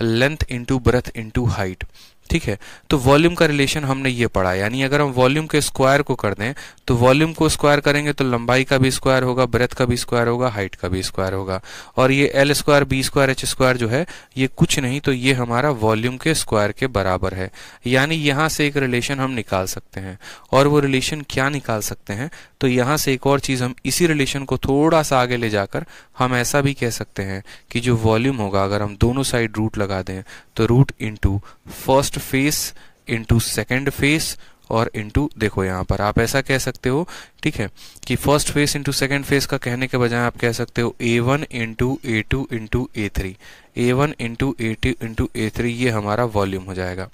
length into breadth into height right ठीक है तो वॉल्यूम का रिलेशन हमने ये पढ़ा यानी अगर हम वॉल्यूम के स्क्वायर को कर दें तो वॉल्यूम को स्क्वायर करेंगे तो लंबाई का भी स्क्वायर होगा ब्रेथ का भी स्क्वायर होगा हाइट का भी स्क्वायर होगा और ये L square B square H square जो है ये कुछ नहीं तो ये हमारा वॉल्यूम के स्क्वायर के बराबर है यानी यहाँ से एक रिलेशन हम निकाल सकते हैं और वो रिलेशन क्या निकाल सकते हैं तो यहाँ से एक और चीज़ हम इसी रिलेशन को थोड़ा सा आगे ले जाकर हम ऐसा भी कह सकते हैं कि जो वॉल्यूम होगा अगर हम दोनों साइड रूट लगा दें तो root into first face into second face और इंटू देखो यहाँ पर आप ऐसा कह सकते हो ठीक है कि first face into second face का कहने के बजाय आप कह सकते हो A one into A two into A three A one into A two into A three ये हमारा वॉल्यूम हो जाएगा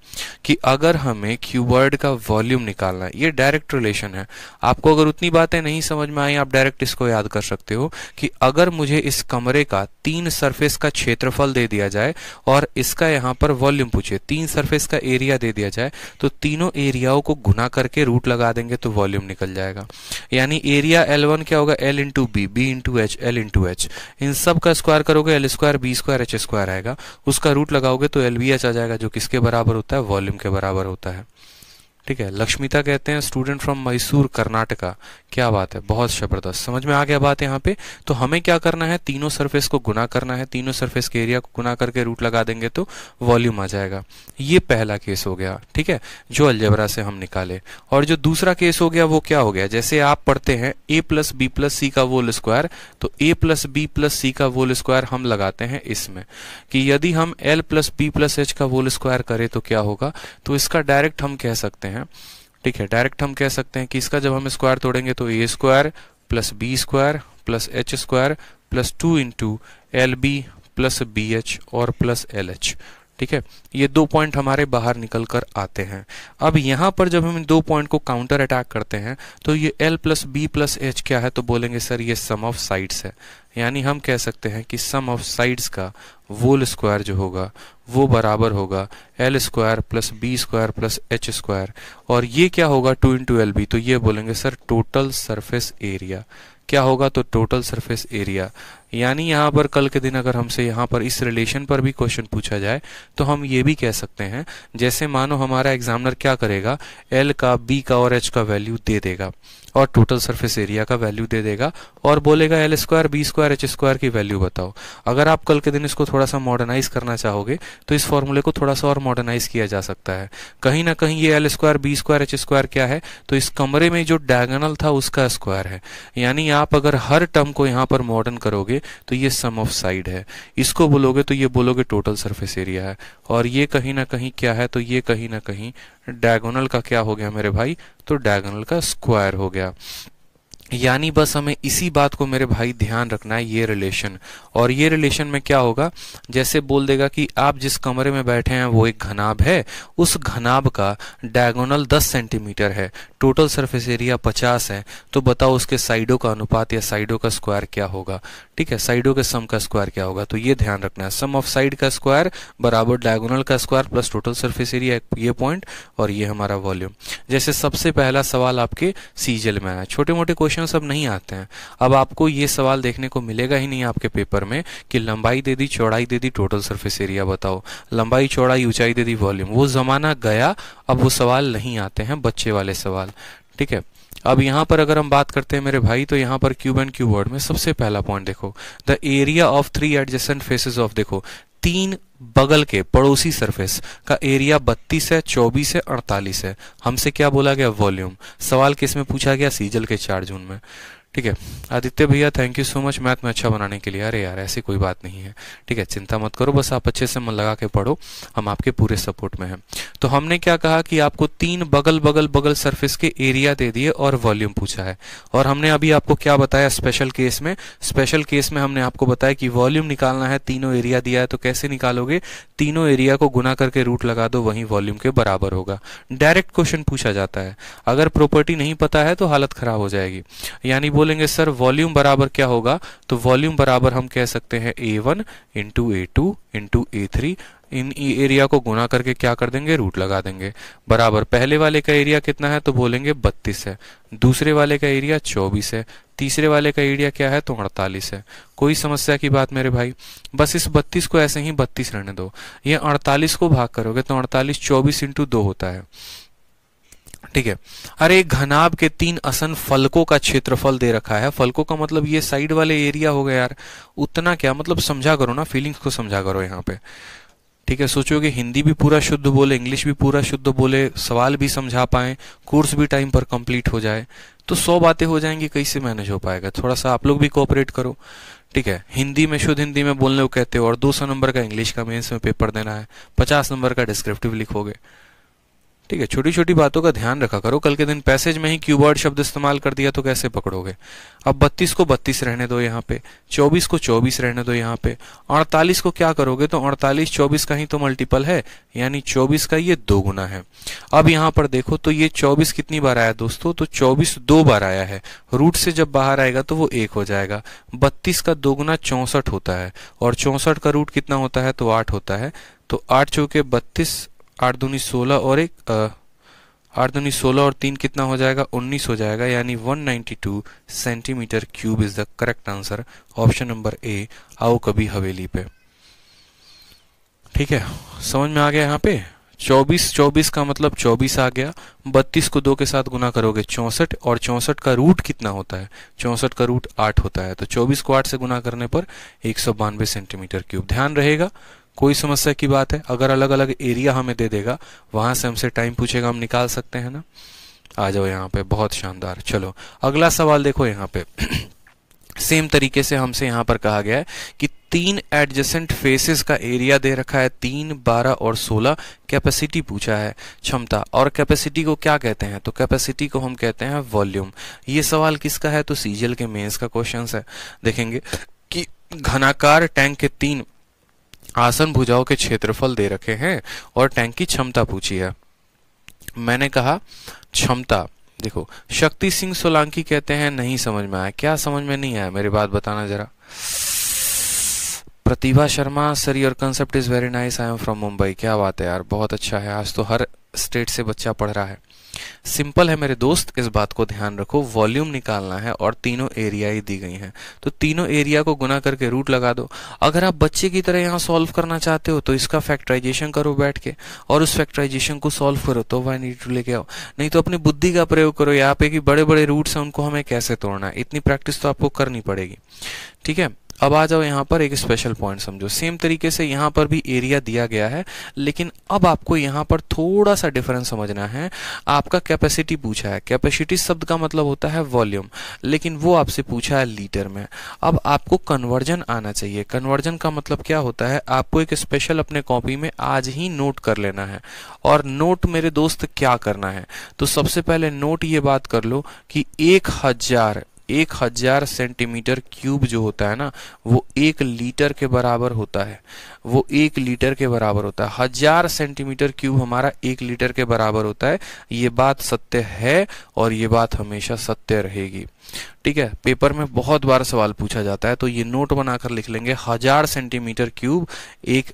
कि अगर हमें क्यूबर्ड का वॉल्यूम निकालना है ये डायरेक्ट रिलेशन है आपको अगर उतनी बातें नहीं समझ में आई आप डायरेक्ट इसको याद कर सकते हो कि अगर मुझे इस कमरे का तीन सरफेस का क्षेत्रफल दे दिया जाए और इसका यहाँ पर वॉल्यूम पूछे तीन सरफेस का एरिया दे दिया जाए तो तीनों एरियाओं को गुना करके रूट लगा देंगे तो वॉल्यूम निकल जाएगा यानी एरिया एल वन क्या होगा L into B B into H L into H इन सब का स्क्वायर करोगे L square B square H square square आएगा उसका रूट लगाओगे तो एल आ जाएगा जो किसके बराबर होता है वॉल्यूम के बराबर होता है ठीक है लक्ष्मिता कहते हैं स्टूडेंट फ्रॉम मैसूर कर्नाटका क्या बात है बहुत ज़बरदस्त समझ में आ गया बात यहाँ पे तो हमें क्या करना है तीनों सरफेस को गुना करना है तीनों सरफेस के एरिया को गुना करके रूट लगा देंगे तो वॉल्यूम आ जाएगा ये पहला केस हो गया ठीक है जो अलजबरा से हम निकाले और जो दूसरा केस हो गया वो क्या हो गया जैसे आप पढ़ते हैं A plus B plus C का वोल स्क्वायर तो A plus B plus C का वोल स्क्वायर हम लगाते हैं इसमें कि यदि हम L plus B plus H का वोल स्क्वायर करें तो क्या होगा तो इसका डायरेक्ट हम कह सकते हैं हैं ठीक है डायरेक्ट हम कह सकते हैं कि इसका जब हम स्क्वायर तोड़ेंगे तो A square plus B square plus H square plus two into L B plus B H और प्लस एल एच ठीक है ये दो पॉइंट हमारे बाहर निकल कर आते हैं अब यहाँ पर जब हम इन दो पॉइंट को काउंटर अटैक करते हैं तो ये L plus B plus H क्या है तो बोलेंगे सर ये सम ऑफ साइड्स है यानी हम कह सकते हैं कि सम ऑफ साइड्स का वोल स्क्वायर जो होगा वो बराबर होगा L square plus B square plus H square और ये क्या होगा टू इंटू एल बी तो ये बोलेंगे सर टोटल सरफेस एरिया क्या होगा तो टोटल सरफेस एरिया यानी यहाँ पर कल के दिन अगर हमसे यहाँ पर इस रिलेशन पर भी क्वेश्चन पूछा जाए तो हम ये भी कह सकते हैं जैसे मानो हमारा एग्जामिनर क्या करेगा एल का बी का और एच का वैल्यू दे देगा और टोटल सरफेस एरिया का वैल्यू दे देगा और बोलेगा L square B square H square की वैल्यू बताओ अगर आप कल के दिन इसको थोड़ा सा मॉडर्नाइज करना चाहोगे तो इस फॉर्मूले को थोड़ा सा और मॉडर्नाइज किया जा सकता है कहीं ना कहीं ये L square B square H square क्या है तो इस कमरे में जो डायगोनल था उसका स्क्वायर है यानी आप अगर हर टर्म को यहाँ पर मॉडर्न करोगे तो ये सम ऑफ साइड है इसको बोलोगे तो ये बोलोगे टोटल सर्फेस एरिया है और ये कहीं ना कहीं क्या है तो ये कहीं ना कहीं डायगोनल का क्या हो गया मेरे भाई तो डायगोनल का स्क्वायर हो गया यानी बस हमें इसी बात को मेरे भाई ध्यान रखना है ये रिलेशन और ये रिलेशन में क्या होगा जैसे बोल देगा कि आप जिस कमरे में बैठे हैं वो एक घनाब है उस घनाब का डायगोनल 10 सेंटीमीटर है टोटल सरफेस एरिया 50 है तो बताओ उसके साइडों का अनुपात या साइडों का स्क्वायर क्या होगा ठीक है साइडों के सम का स्क्वायर क्या होगा तो ये ध्यान रखना है सम ऑफ साइड का स्क्वायर बराबर डायगोनल का square plus total surface area ये पॉइंट और ये हमारा वॉल्यूम जैसे सबसे पहला सवाल आपके सीजल में आया छोटे मोटे क्वेश्चन अब नहीं आते हैं अब आपको ये सवाल देखने को मिलेगा ही नहीं आपके पेपर में कि लंबाई दे दी चौड़ाई दे दी टोटल सर्फेस एरिया बताओ लंबाई चौड़ाई ऊंचाई दे दी वॉल्यूम वो जमाना गया अब वो सवाल नहीं आते हैं बच्चे वाले सवाल ठीक है अब यहाँ पर अगर हम बात करते हैं मेरे भाई तो यहाँ पर क्यूब एंड क्यूब वर्ड में सबसे पहला पॉइंट देखो the area of three adjacent faces of देखो तीन बगल के पड़ोसी सरफेस का एरिया 32 है 24 है 48 है हमसे क्या बोला गया वॉल्यूम सवाल किस में पूछा गया सीजल के चार्ज जून में ठीक है आदित्य भैया thank you so much math में अच्छा बनाने के लिए अरे यार ऐसी कोई बात नहीं है ठीक है चिंता मत करो बस आप अच्छे से मन लगा के पढ़ो हम आपके पूरे सपोर्ट में हैं तो हमने क्या कहा कि आपको तीन बगल बगल बगल सरफेस के एरिया दे दिए और वॉल्यूम पूछा है और हमने अभी आपको क्या बताया स्पेशल केस में स्पेशल केस में हमने आपको बताया कि वॉल्यूम निकालना है तीनों एरिया दिया है तो कैसे निकालोगे तीनों एरिया को गुना करके रूट लगा दो वही वॉल्यूम के बराबर होगा डायरेक्ट क्वेश्चन पूछा जाता है अगर प्रॉपर्टी नहीं पता है तो हालत खराब हो जाएगी यानी बोल बोलेंगे सर वॉल्यूम बराबर क्या होगा तो वॉल्यूम बराबर हम कह सकते हैं A one into A two into A three इन एरिया को गुना करके क्या कर देंगे रूट लगा देंगे बराबर पहले वाले का एरिया कितना है तो बोलेंगे बत्तीस है दूसरे वाले का एरिया चौबीस है तीसरे वाले का एरिया क्या है तो अड़तालीस है कोई समस्या की बात मेरे भाई बस इस बत्तीस को ऐसे ही बत्तीस रहने दो ये अड़तालीस को भाग करोगे तो अड़तालीस चौबीस इंटू दो होता है ठीक है अरे घनाब के तीन असन फलकों का क्षेत्रफल दे रखा है फलकों का मतलब ये साइड वाले एरिया हो गया यार उतना क्या मतलब समझा करो ना फीलिंग्स को समझा करो यहाँ पे ठीक है कि हिंदी भी पूरा शुद्ध बोले इंग्लिश भी पूरा शुद्ध बोले सवाल भी समझा पाए कोर्स भी टाइम पर कंप्लीट हो जाए तो सौ बातें हो जाएंगी कैसे मैनेज हो पाएगा थोड़ा सा आप लोग भी कोऑपरेट करो ठीक है हिंदी में शुद्ध हिंदी में बोलने को कहते हो और दो सौ नंबर का इंग्लिश का मेन्स में पेपर देना है पचास नंबर का डिस्क्रिप्टिव लिखोगे ठीक है छोटी छोटी बातों का ध्यान रखा करो कल के दिन पैसेज में ही क्यूबर्ड शब्द इस्तेमाल कर दिया तो कैसे पकड़ोगे अब बत्तीस को बत्तीस रहने दो यहाँ पे चौबीस को चौबीस रहने दो यहाँ पे अड़तालीस को क्या करोगे तो अड़तालीस चौबीस का ही तो मल्टीपल है यानी चौबीस का ये दो गुना है अब यहाँ पर देखो तो ये चौबीस कितनी बार आया दोस्तों तो चौबीस दो बार आया है रूट से जब बाहर आएगा तो वो एक हो जाएगा बत्तीस का दो गुना चौसठ होता है और चौसठ का रूट कितना होता है तो आठ होता है तो आठ चौके बत्तीस आठ दूनी सोलह और एक आठ दूनी सोलह और तीन कितना हो जाएगा उन्नीस हो जाएगा यानी 192 centimetre cube is the correct answer option number A आओ कभी हवेली पे ठीक है समझ में आ गया यहाँ पे 24 24 का मतलब 24 आ गया 32 को दो के साथ गुना करोगे चौंसठ और चौंसठ का रूट कितना होता है चौंसठ का रूट आठ होता है तो 24 को आठ से गुना करने पर एक सेंटीमीटर क्यूब ध्यान रहेगा कोई समस्या की बात है अगर अलग अलग एरिया हमें दे देगा वहां से हमसे टाइम पूछेगा हम निकाल सकते हैं ना आ जाओ यहाँ पे बहुत शानदार चलो अगला सवाल देखो यहाँ पे सेम तरीके से हमसे यहाँ पर कहा गया है कि तीन एडजेसेंट फेसेस का एरिया दे रखा है तीन बारह और सोलह कैपेसिटी पूछा है क्षमता और कैपेसिटी को क्या कहते हैं तो कैपेसिटी को हम कहते हैं वॉल्यूम ये सवाल किसका है तो सीजल के मेंस का क्वेश्चन है देखेंगे कि घनाकार टैंक के तीन आसन भुजाओं के क्षेत्रफल दे रखे हैं और टैंक की क्षमता पूछी है मैंने कहा क्षमता देखो शक्ति सिंह सोलांकी कहते हैं नहीं समझ में आया क्या समझ में नहीं आया मेरी बात बताना जरा Pratibha Sharma sir your concept is very nice I am from Mumbai क्या बात है यार बहुत अच्छा है आज तो हर स्टेट से बच्चा पढ़ रहा है सिंपल है मेरे दोस्त इस बात को ध्यान रखो वॉल्यूम निकालना है और तीनों एरिया ही दी गई हैं तो तीनों एरिया को गुना करके रूट लगा दो अगर आप बच्चे की तरह यहाँ सॉल्व करना चाहते हो तो इसका फैक्टराइजेशन करो बैठ के और उस फैक्टराइजेशन को सॉल्व करो तो वन टू लेके आओ नहीं तो अपनी बुद्धि का प्रयोग करो यहाँ पे कि बड़े बड़े रूट्स हैं उनको हमें कैसे तोड़ना है इतनी प्रैक्टिस तो आपको करनी पड़ेगी ठीक है अब आ जाओ यहाँ पर एक स्पेशल पॉइंट समझो सेम तरीके से यहाँ पर भी एरिया दिया गया है लेकिन अब आपको यहाँ पर थोड़ा सा डिफरेंस समझना है आपका कैपेसिटी पूछा है कैपेसिटी शब्द का मतलब होता है वॉल्यूम लेकिन वो आपसे पूछा है लीटर में अब आपको कन्वर्जन आना चाहिए कन्वर्जन का मतलब क्या होता है आपको एक स्पेशल अपने कॉपी में आज ही नोट कर लेना है और नोट मेरे दोस्त क्या करना है तो सबसे पहले नोट ये बात कर लो कि एक हजार एक हजार सेंटीमीटर क्यूब जो होता है ना वो एक लीटर के बराबर होता है वो एक लीटर के बराबर होता है हजार सेंटीमीटर क्यूब हमारा एक लीटर के बराबर होता है ये बात सत्य है और ये बात हमेशा सत्य रहेगी ठीक है पेपर में बहुत बार सवाल पूछा जाता है तो ये नोट बनाकर लिख लेंगे हजार सेंटीमीटर क्यूब एक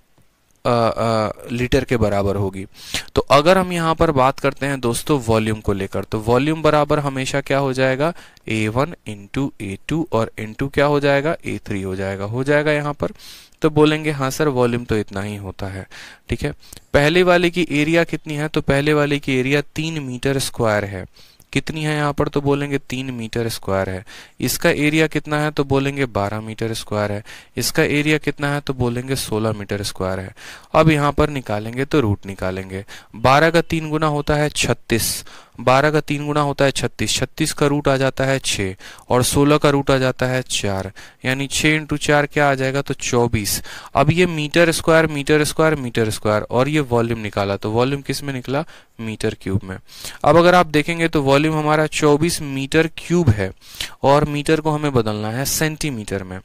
लीटर के बराबर होगी तो अगर हम यहाँ पर बात करते हैं दोस्तों वॉल्यूम को लेकर तो वॉल्यूम बराबर हमेशा क्या हो जाएगा A one into A two और टू क्या हो जाएगा ए थ्री हो जाएगा हो जाएगा यहाँ पर तो बोलेंगे हाँ सर वॉल्यूम तो इतना ही होता है ठीक है पहले वाले की एरिया कितनी है तो पहले वाले की एरिया तीन मीटर स्क्वायर है कितनी है यहाँ पर तो बोलेंगे तीन मीटर स्क्वायर है इसका एरिया कितना है तो बोलेंगे बारह मीटर स्क्वायर है इसका एरिया कितना है तो बोलेंगे सोलह मीटर स्क्वायर है अब यहाँ पर निकालेंगे तो रूट निकालेंगे बारह का तीन गुना होता है छत्तीस बारह का तीन गुना होता है छत्तीस छत्तीस का रूट आ जाता है 6 और सोलह का रूट आ जाता है चार यानी 6 इंटू चार क्या आ जाएगा तो चौबीस अब ये metre square metre square metre square और ये वॉल्यूम निकाला तो वॉल्यूम किस में निकला मीटर क्यूब में अब अगर आप देखेंगे तो वॉल्यूम हमारा 24 मीटर क्यूब है और मीटर को हमें बदलना है सेंटीमीटर में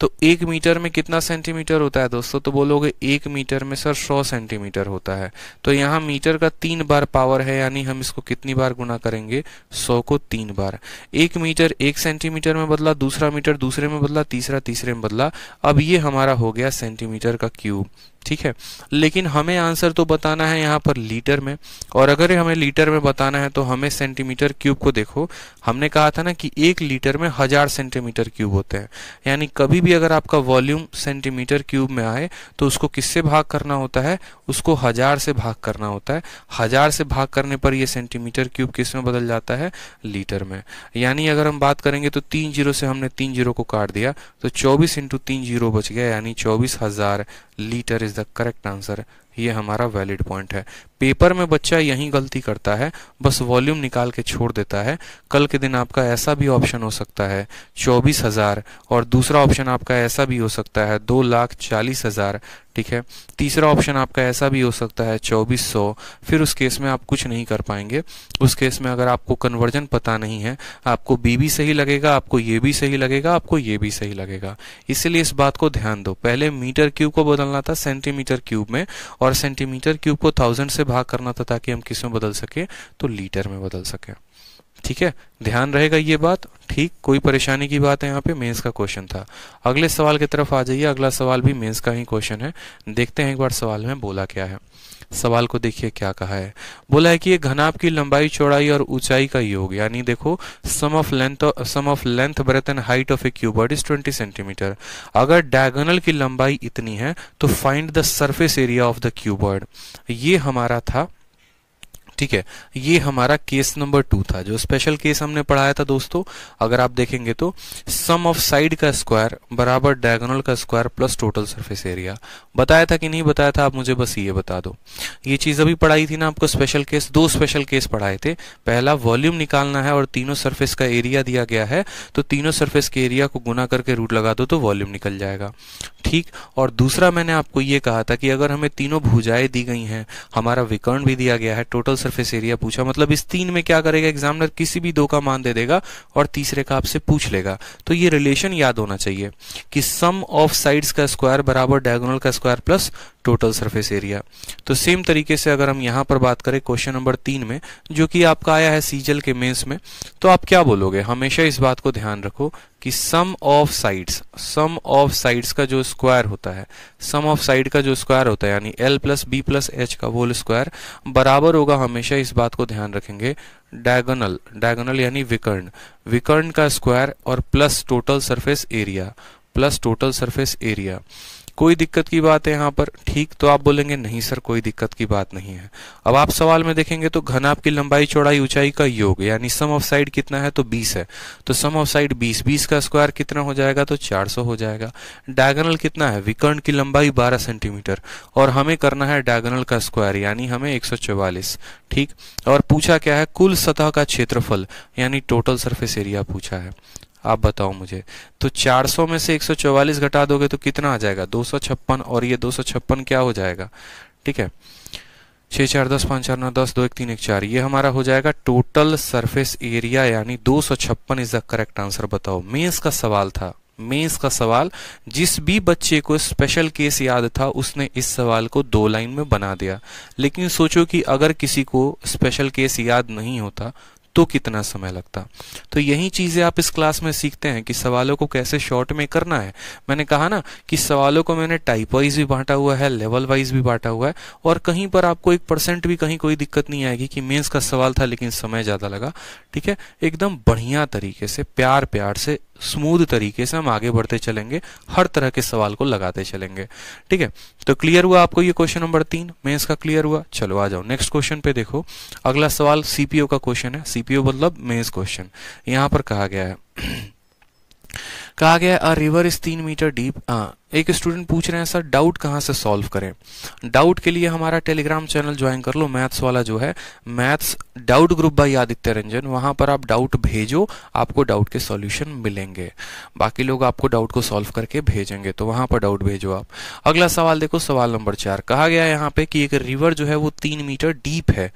तो एक मीटर में कितना सेंटीमीटर होता है दोस्तों तो बोलोगे एक मीटर में सर सौ सेंटीमीटर होता है तो यहाँ मीटर का तीन बार पावर है यानी हम इसको कितनी कितनी बार गुना करेंगे सौ को तीन बार एक मीटर एक सेंटीमीटर में बदला दूसरा मीटर दूसरे में बदला तीसरा तीसरे में बदला अब ये हमारा हो गया सेंटीमीटर का क्यूब ठीक है लेकिन हमें आंसर तो बताना है यहाँ पर लीटर में और अगर हमें लीटर में बताना है तो हमें सेंटीमीटर क्यूब को देखो हमने कहा था ना कि एक लीटर में हजार सेंटीमीटर क्यूब होते हैं यानी कभी भी अगर आपका वॉल्यूम सेंटीमीटर क्यूब में आए तो उसको किससे भाग करना होता है उसको हजार से भाग करना होता है हजार से भाग करने पर यह सेंटीमीटर क्यूब किस में बदल जाता है लीटर में यानी अगर हम बात करेंगे तो तीन जीरो से हमने तीन जीरो को काट दिया तो चौबीस इंटू तीन जीरो बच गया यानी चौबीस हजार liter is the correct answer ये हमारा वैलिड पॉइंट है पेपर में बच्चा यही गलती करता है बस वॉल्यूम निकाल के छोड़ देता है कल के दिन आपका ऐसा भी ऑप्शन हो सकता है चौबीस हज़ार और दूसरा ऑप्शन आपका ऐसा भी हो सकता है दो लाख चालीस हज़ार ठीक है तीसरा ऑप्शन आपका ऐसा भी हो सकता है चौबीस सौ फिर उस केस में आप कुछ नहीं कर पाएंगे उस केस में अगर आपको कन्वर्जन पता नहीं है आपको बी भी सही लगेगा आपको ये भी सही लगेगा आपको ये भी सही लगेगा इसलिए इस बात को ध्यान दो पहले मीटर क्यूब को बदलना था सेंटीमीटर क्यूब में और पर सेंटीमीटर क्यूब को थाउजेंड से भाग करना था ताकि हम किसमें बदल सके तो लीटर में बदल सके ठीक है ध्यान रहेगा ये बात ठीक कोई परेशानी की बात है यहाँ पे मेंस का क्वेश्चन था अगले सवाल की तरफ आ जाइए अगला सवाल भी मेंस का ही क्वेश्चन है देखते हैं एक बार सवाल में बोला क्या है सवाल को देखिए क्या कहा है बोला है कि ये घनाभ की लंबाई चौड़ाई और ऊंचाई का योग यानी देखो sum of length sum of length breadth and height of a cuboid is 20 centimetre अगर डायगोनल की लंबाई इतनी है तो find the surface area of the cuboid ये हमारा था ठीक है ये हमारा केस नंबर टू था जो स्पेशल केस हमने पढ़ाया था दोस्तों अगर आप देखेंगे तो सम ऑफ साइड का स्क्वायर बराबर डायगोनल का square plus total surface area बताया था कि नहीं बताया था आप मुझे बस ये बता दो ये चीज अभी पढ़ाई थी ना आपको स्पेशल केस दो स्पेशल केस पढ़ाए थे पहला वॉल्यूम निकालना है और तीनों सर्फेस का एरिया दिया गया है तो तीनों सर्फेस के एरिया को गुना करके रूट लगा दो तो वॉल्यूम निकल जाएगा ठीक और दूसरा मैंने आपको ये कहा था कि अगर हमें तीनों भुजाएं दी गई हैं हमारा विकर्ण भी दिया गया है टोटल सरफेस एरिया पूछा मतलब इस तीन में क्या करेगा एग्जामिनर किसी भी दो का मान दे देगा और तीसरे का आपसे पूछ लेगा तो ये रिलेशन याद होना चाहिए कि सम ऑफ साइड्स का स्क्वायर बराबर डायगोनल का square plus total surface area तो सेम तरीके से अगर हम यहां पर बात करें क्वेश्चन नंबर तीन में जो कि आपका आया है सीजल के मेंस में तो आप क्या बोलोगे हमेशा इस बात को ध्यान रखो कि sum of sides sum of sides का जो स्क्वायर होता है सम ऑफ साइड का जो स्क्वायर होता है यानी L plus B plus H का होल स्क्वायर बराबर होगा हमेशा इस बात को ध्यान रखेंगे डायगोनल डायगोनल यानी विकर्ण विकर्ण का स्क्वायर और plus total surface area plus total surface area कोई दिक्कत की बात है यहाँ पर ठीक तो आप बोलेंगे नहीं सर कोई दिक्कत की बात नहीं है अब आप सवाल में देखेंगे तो घन की लंबाई चौड़ाई ऊंचाई का योग यानी सम ऑफ साइड कितना है तो 20 है तो सम ऑफ साइड 20 20 का स्क्वायर कितना हो जाएगा तो 400 हो जाएगा डायगोनल कितना है विकर्ण की लंबाई 12 सेंटीमीटर और हमें करना है डायगोनल का स्क्वायर यानी हमें एक ठीक और पूछा क्या है कुल सतह का क्षेत्रफल यानी टोटल सरफेस एरिया पूछा है आप बताओ मुझे तो 400 में से 144 घटा दोगे तो कितना आ जाएगा दो और ये दो क्या हो जाएगा ठीक है छह चार दस पांच चार नौ दस दो एक तीन एक चार ये हमारा हो जाएगा टोटल सरफेस एरिया यानी दो सौ छप्पन इज द करेक्ट आंसर बताओ मेंस का सवाल था मेंस का सवाल जिस भी बच्चे को स्पेशल केस याद था उसने इस सवाल को दो लाइन में बना दिया लेकिन सोचो कि अगर किसी को स्पेशल केस याद नहीं होता तो कितना समय लगता तो यही चीज़ें आप इस क्लास में सीखते हैं कि सवालों को कैसे शॉर्ट में करना है मैंने कहा ना कि सवालों को मैंने टाइप वाइज भी बांटा हुआ है लेवल वाइज भी बांटा हुआ है और कहीं पर आपको एक परसेंट भी कहीं कोई दिक्कत नहीं आएगी कि मेन्स का सवाल था लेकिन समय ज़्यादा लगा ठीक है एकदम बढ़िया तरीके से प्यार प्यार से स्मूद तरीके से हम आगे बढ़ते चलेंगे हर तरह के सवाल को लगाते चलेंगे ठीक है तो क्लियर हुआ आपको ये क्वेश्चन नंबर तीन मेंस का क्लियर हुआ चलो आ जाओ नेक्स्ट क्वेश्चन पे देखो अगला सवाल सीपीओ का क्वेश्चन है सीपीओ मतलब मेंस क्वेश्चन यहां पर कहा गया है कहा गया अ रिवर इज तीन मीटर डीप एक स्टूडेंट पूछ रहे हैं सर डाउट कहाँ से सॉल्व करें डाउट के लिए हमारा टेलीग्राम चैनल ज्वाइन कर लो मैथ्स वाला जो है maths doubt group by Aditya Ranjan वहां पर आप डाउट भेजो आपको डाउट के सॉल्यूशन मिलेंगे बाकी लोग आपको डाउट को सॉल्व करके भेजेंगे तो वहां पर डाउट भेजो आप अगला सवाल देखो सवाल नंबर चार कहा गया है यहाँ पे कि एक रिवर जो है वो तीन मीटर डीप है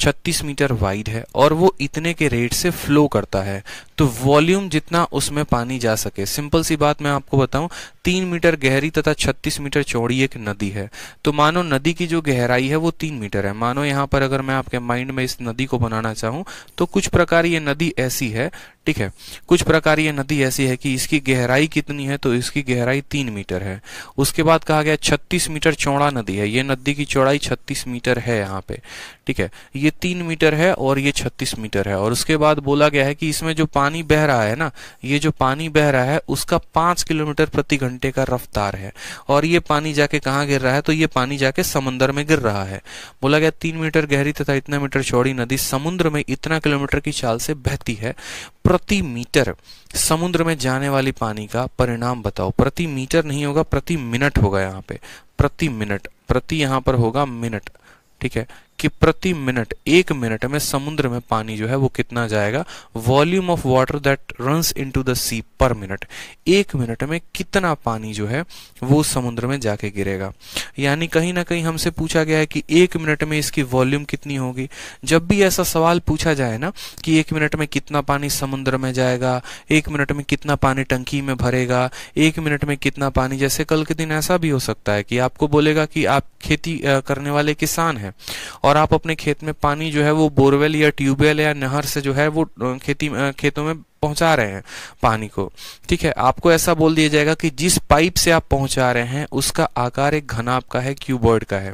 छत्तीस मीटर वाइड है और वो इतने के रेट से फ्लो करता है तो वॉल्यूम जितना उसमें पानी जा सके सिंपल सी बात मैं आपको बताऊं तीन मीटर गहरी तथा छत्तीस मीटर चौड़ी एक नदी है तो मानो नदी की जो गहराई है वो तीन मीटर है मानो यहाँ पर अगर मैं आपके माइंड में इस नदी को बनाना चाहूँ तो कुछ प्रकार ये नदी ऐसी है ठीक है कुछ प्रकार ये नदी ऐसी है कि इसकी गहराई कितनी है तो इसकी गहराई तीन मीटर है उसके बाद कहा गया छत्तीस मीटर चौड़ा नदी है ये नदी की चौड़ाई छत्तीस मीटर है यहाँ पे ठीक है ये तीन मीटर है और ये छत्तीस मीटर है और उसके बाद बोला गया है कि इसमें जो पानी बह रहा है ना ये जो पानी बह रहा है उसका पांच किलोमीटर प्रति घंटे का रफ्तार है और ये पानी जाके कहाँ गिर रहा है तो ये पानी जाके समंदर में गिर रहा है बोला गया तीन मीटर गहरी तथा इतना मीटर चौड़ी नदी समुद्र में इतना किलोमीटर की चाल से बहती है प्रति मीटर समुद्र में जाने वाली पानी का परिणाम बताओ प्रति मीटर नहीं होगा प्रति मिनट होगा यहाँ पे प्रति मिनट प्रति यहां पर होगा मिनट ठीक है कि प्रति मिनट एक मिनट में समुद्र में पानी जो है वो कितना जाएगा volume of water that runs into the sea per minute एक मिनट में कितना पानी जो है वो समुद्र में जाके गिरेगा यानी कहीं ना कहीं हमसे पूछा गया है कि एक मिनट में इसकी वॉल्यूम कितनी होगी जब भी ऐसा सवाल पूछा जाए ना कि एक मिनट में कितना पानी समुद्र में जाएगा एक मिनट में कितना पानी टंकी में भरेगा एक मिनट में कितना पानी जैसे कल के दिन ऐसा भी हो सकता है कि आपको बोलेगा कि आप खेती करने वाले किसान हैं और आप अपने खेत में पानी जो है वो बोरवेल या ट्यूबवेल या नहर से जो है वो खेती खेतों में पहुंचा रहे हैं पानी को ठीक है आपको ऐसा बोल दिया जाएगा कि जिस पाइप से आप पहुंचा रहे हैं उसका आकार एक घनाप का है क्यूबर्ड का है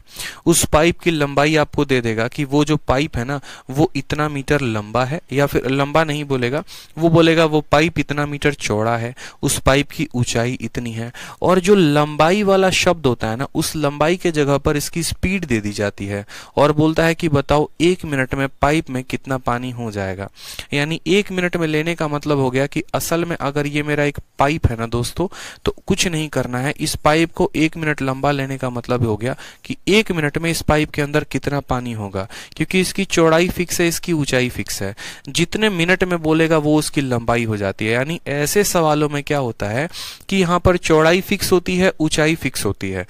उस पाइप की लंबाई आपको दे देगा कि वो जो पाइप है ना वो इतना मीटर लंबा है या फिर लंबा नहीं बोलेगा वो बोलेगा वो पाइप इतना मीटर चौड़ा है उस पाइप की ऊंचाई इतनी है और जो लंबाई वाला शब्द होता है ना उस लंबाई के जगह पर इसकी स्पीड दे दी जाती है और बोलता है कि बताओ एक मिनट में पाइप में कितना पानी हो जाएगा यानी एक मिनट में लेने का मतलब हो गया कि असल में अगर ये मेरा एक पाइप है ना दोस्तों तो कुछ नहीं करना है इस पाइप को एक मिनट लंबा लेने का मतलब हो गया कि एक मिनट में इस पाइप के अंदर कितना पानी होगा क्योंकि इसकी चौड़ाई फिक्स है इसकी ऊंचाई फिक्स है जितने मिनट में बोलेगा वो उसकी लंबाई हो जाती है यानी ऐसे सवालों में क्या होता है कि यहाँ पर चौड़ाई फिक्स होती है ऊंचाई फिक्स होती है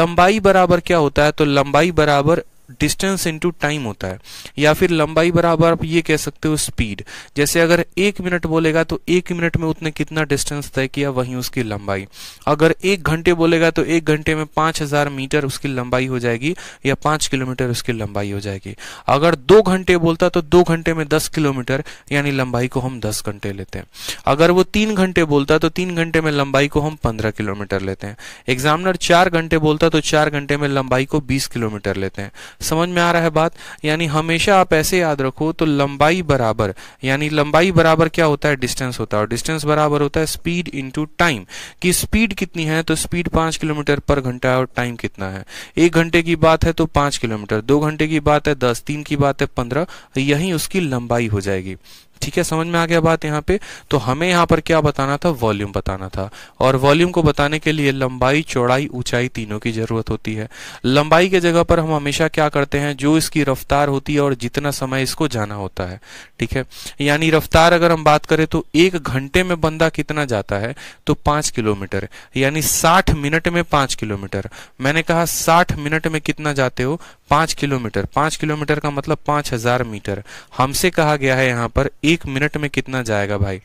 लंबाई बराबर क्या होता है तो लंबाई बराबर डिस्टेंस इनटू टाइम होता है या फिर लंबाई बराबर आप ये कह सकते हो स्पीड जैसे अगर एक मिनट बोलेगा तो एक मिनट में उतने कितना डिस्टेंस तय किया वही उसकी लंबाई अगर एक घंटे बोलेगा तो एक घंटे में पांच हजार मीटर उसकी लंबाई हो जाएगी या पांच किलोमीटर उसकी लंबाई हो जाएगी अगर दो घंटे बोलता तो दो घंटे में दस किलोमीटर यानी लंबाई को हम दस घंटे लेते हैं अगर वो तीन घंटे बोलता तो तीन घंटे में लंबाई को हम पंद्रह किलोमीटर लेते हैं एग्जामिनर चार घंटे बोलता तो चार घंटे में लंबाई को बीस किलोमीटर लेते हैं समझ में आ रहा है बात यानी हमेशा आप ऐसे याद रखो तो लंबाई बराबर यानी लंबाई बराबर क्या होता है डिस्टेंस होता है और डिस्टेंस बराबर होता है स्पीड इंटू टाइम कि स्पीड कितनी है तो स्पीड पांच किलोमीटर पर घंटा है और टाइम कितना है एक घंटे की बात है तो पांच किलोमीटर दो घंटे की बात है दस तीन की बात है पंद्रह यही उसकी लंबाई हो जाएगी ठीक है समझ में आ गया बात यहाँ पे तो हमें यहाँ पर क्या बताना था वॉल्यूम बताना था और वॉल्यूम को बताने के लिए लंबाई चौड़ाई ऊंचाई तीनों की जरूरत होती है लंबाई के जगह पर हम हमेशा क्या करते हैं जो इसकी रफ्तार होती है और जितना समय इसको जाना होता है ठीक है यानी रफ्तार अगर हम बात करें तो एक घंटे में बंदा कितना जाता है तो पांच किलोमीटर यानी साठ मिनट में पांच किलोमीटर मैंने कहा साठ मिनट में कितना जाते हो पांच किलोमीटर पांच किलोमीटर का मतलब पांच हजार मीटर हमसे कहा गया है यहाँ पर एक मिनट में कितना जाएगा भाई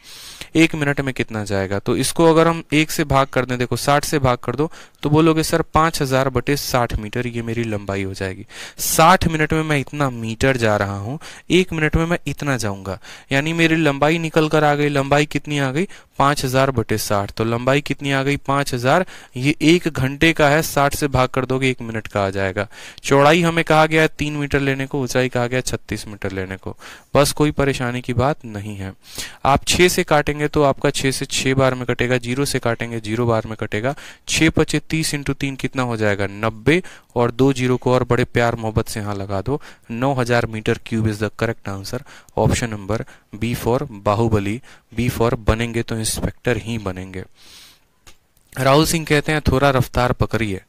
एक मिनट में कितना जाएगा तो इसको अगर हम एक से भाग कर दें देखो साठ से भाग कर दो तो बोलोगे सर पांच हजार बटे साठ मीटर ये मेरी लंबाई हो जाएगी साठ मिनट में मैं इतना मीटर जा रहा हूं एक मिनट में मैं इतना जाऊंगा यानी मेरी लंबाई निकल कर आ गई लंबाई कितनी आ गई पांच हजार बटे साठ तो लंबाई कितनी आ गई पांच हजार ये एक घंटे का है साठ से भाग कर दोगे एक मिनट का आ जाएगा चौड़ाई हमें कहा गया है तीन मीटर लेने को ऊंचाई कहा गया छत्तीस मीटर लेने को बस कोई परेशानी की बात नहीं है आप छह से काटेंगे तो आपका छह से छह बार में कटेगा जीरो से काटेंगे जीरो बार में कटेगा छह पचे तीस इंटू तीन कितना हो जाएगा नब्बे और दो जीरो को और बड़े प्यार मोहब्बत से यहाँ लगा दो 9000 metre cube is the correct answer option number B for Baahubali B for बनेंगे तो इंस्पेक्टर ही बनेंगे राहुल सिंह कहते हैं थोड़ा रफ्तार पकड़िए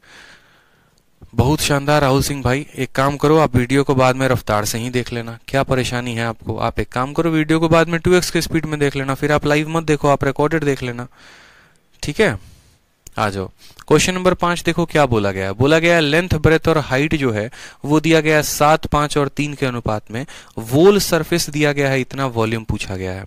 बहुत शानदार राहुल सिंह भाई एक काम करो आप वीडियो को बाद में रफ्तार से ही देख लेना क्या परेशानी है आपको आप एक काम करो वीडियो को बाद में एक्स के स्पीड में देख लेना फिर आप लाइव मत देखो आप रिकॉर्डेड देख लेना ठीक है आ जाओ क्वेश्चन नंबर पांच देखो क्या बोला गया बोला गया लेंथ ब्रेथ और हाइट जो है वो दिया गया है सात पांच और तीन के अनुपात में वोल सरफेस दिया गया है इतना वॉल्यूम पूछा गया है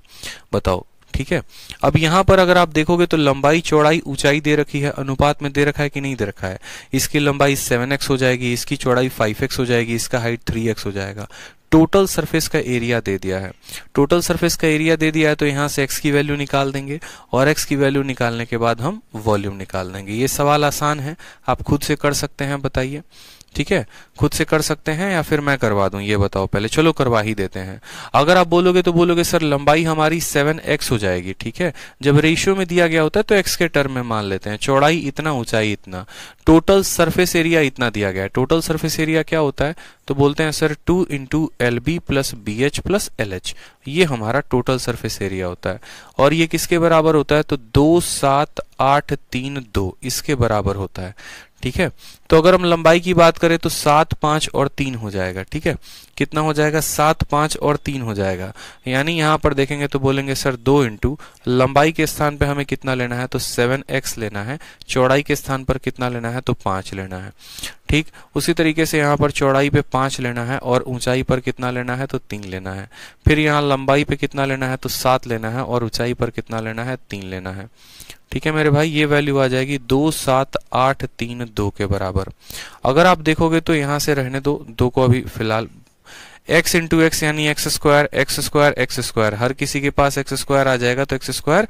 बताओ ठीक है अब यहां पर अगर आप देखोगे तो लंबाई चौड़ाई ऊंचाई दे रखी है अनुपात में दे रखा है कि नहीं दे रखा है इसकी लंबाई 7x हो जाएगी इसकी चौड़ाई 5x हो जाएगी इसका हाइट 3x हो जाएगा टोटल सरफेस का एरिया दे दिया है टोटल सरफेस का एरिया दे दिया है तो यहाँ से एक्स की वैल्यू निकाल देंगे और एक्स की वैल्यू निकालने के बाद हम वॉल्यूम निकाल देंगे ये सवाल आसान है आप खुद से कर सकते हैं बताइए ठीक है खुद से कर सकते हैं या फिर मैं करवा दूं ये बताओ पहले चलो करवा ही देते हैं अगर आप बोलोगे तो बोलोगे सर लंबाई हमारी सेवन एक्स हो जाएगी ठीक है जब रेशियो में दिया गया होता है तो एक्स के टर्म में मान लेते हैं चौड़ाई इतना ऊंचाई इतना टोटल सरफेस एरिया इतना दिया गया है टोटल सरफेस एरिया क्या होता है तो बोलते हैं sir two into L B plus B H plus L H ये हमारा टोटल सरफेस एरिया होता है और ये किसके बराबर होता है तो दो सात आठ तीन दो इसके बराबर होता है ठीक है तो अगर हम लंबाई की बात करें तो सात पांच और तीन हो जाएगा ठीक है कितना हो जाएगा सात पांच और तीन हो जाएगा यानी यहाँ पर देखेंगे तो बोलेंगे सर दो इंटू लंबाई के स्थान पे हमें कितना लेना है तो सेवन एक्स लेना है चौड़ाई के स्थान पर कितना लेना है तो पांच लेना है ठीक उसी तरीके से यहाँ पर चौड़ाई पे पांच लेना है और ऊंचाई पर कितना लेना है तो तीन लेना है फिर यहाँ लंबाई पे कितना लेना है तो सात लेना है और ऊंचाई पर कितना लेना है तीन लेना है ठीक है मेरे भाई ये वैल्यू आ जाएगी दो सात आठ तीन दो के बराबर अगर आप देखोगे तो यहाँ से रहने दो दो को अभी फिलहाल एक्स इंटू एक्स यानी X square X square X square हर किसी के पास एक्स स्क्वायर आ जाएगा तो एक्स स्क्वायर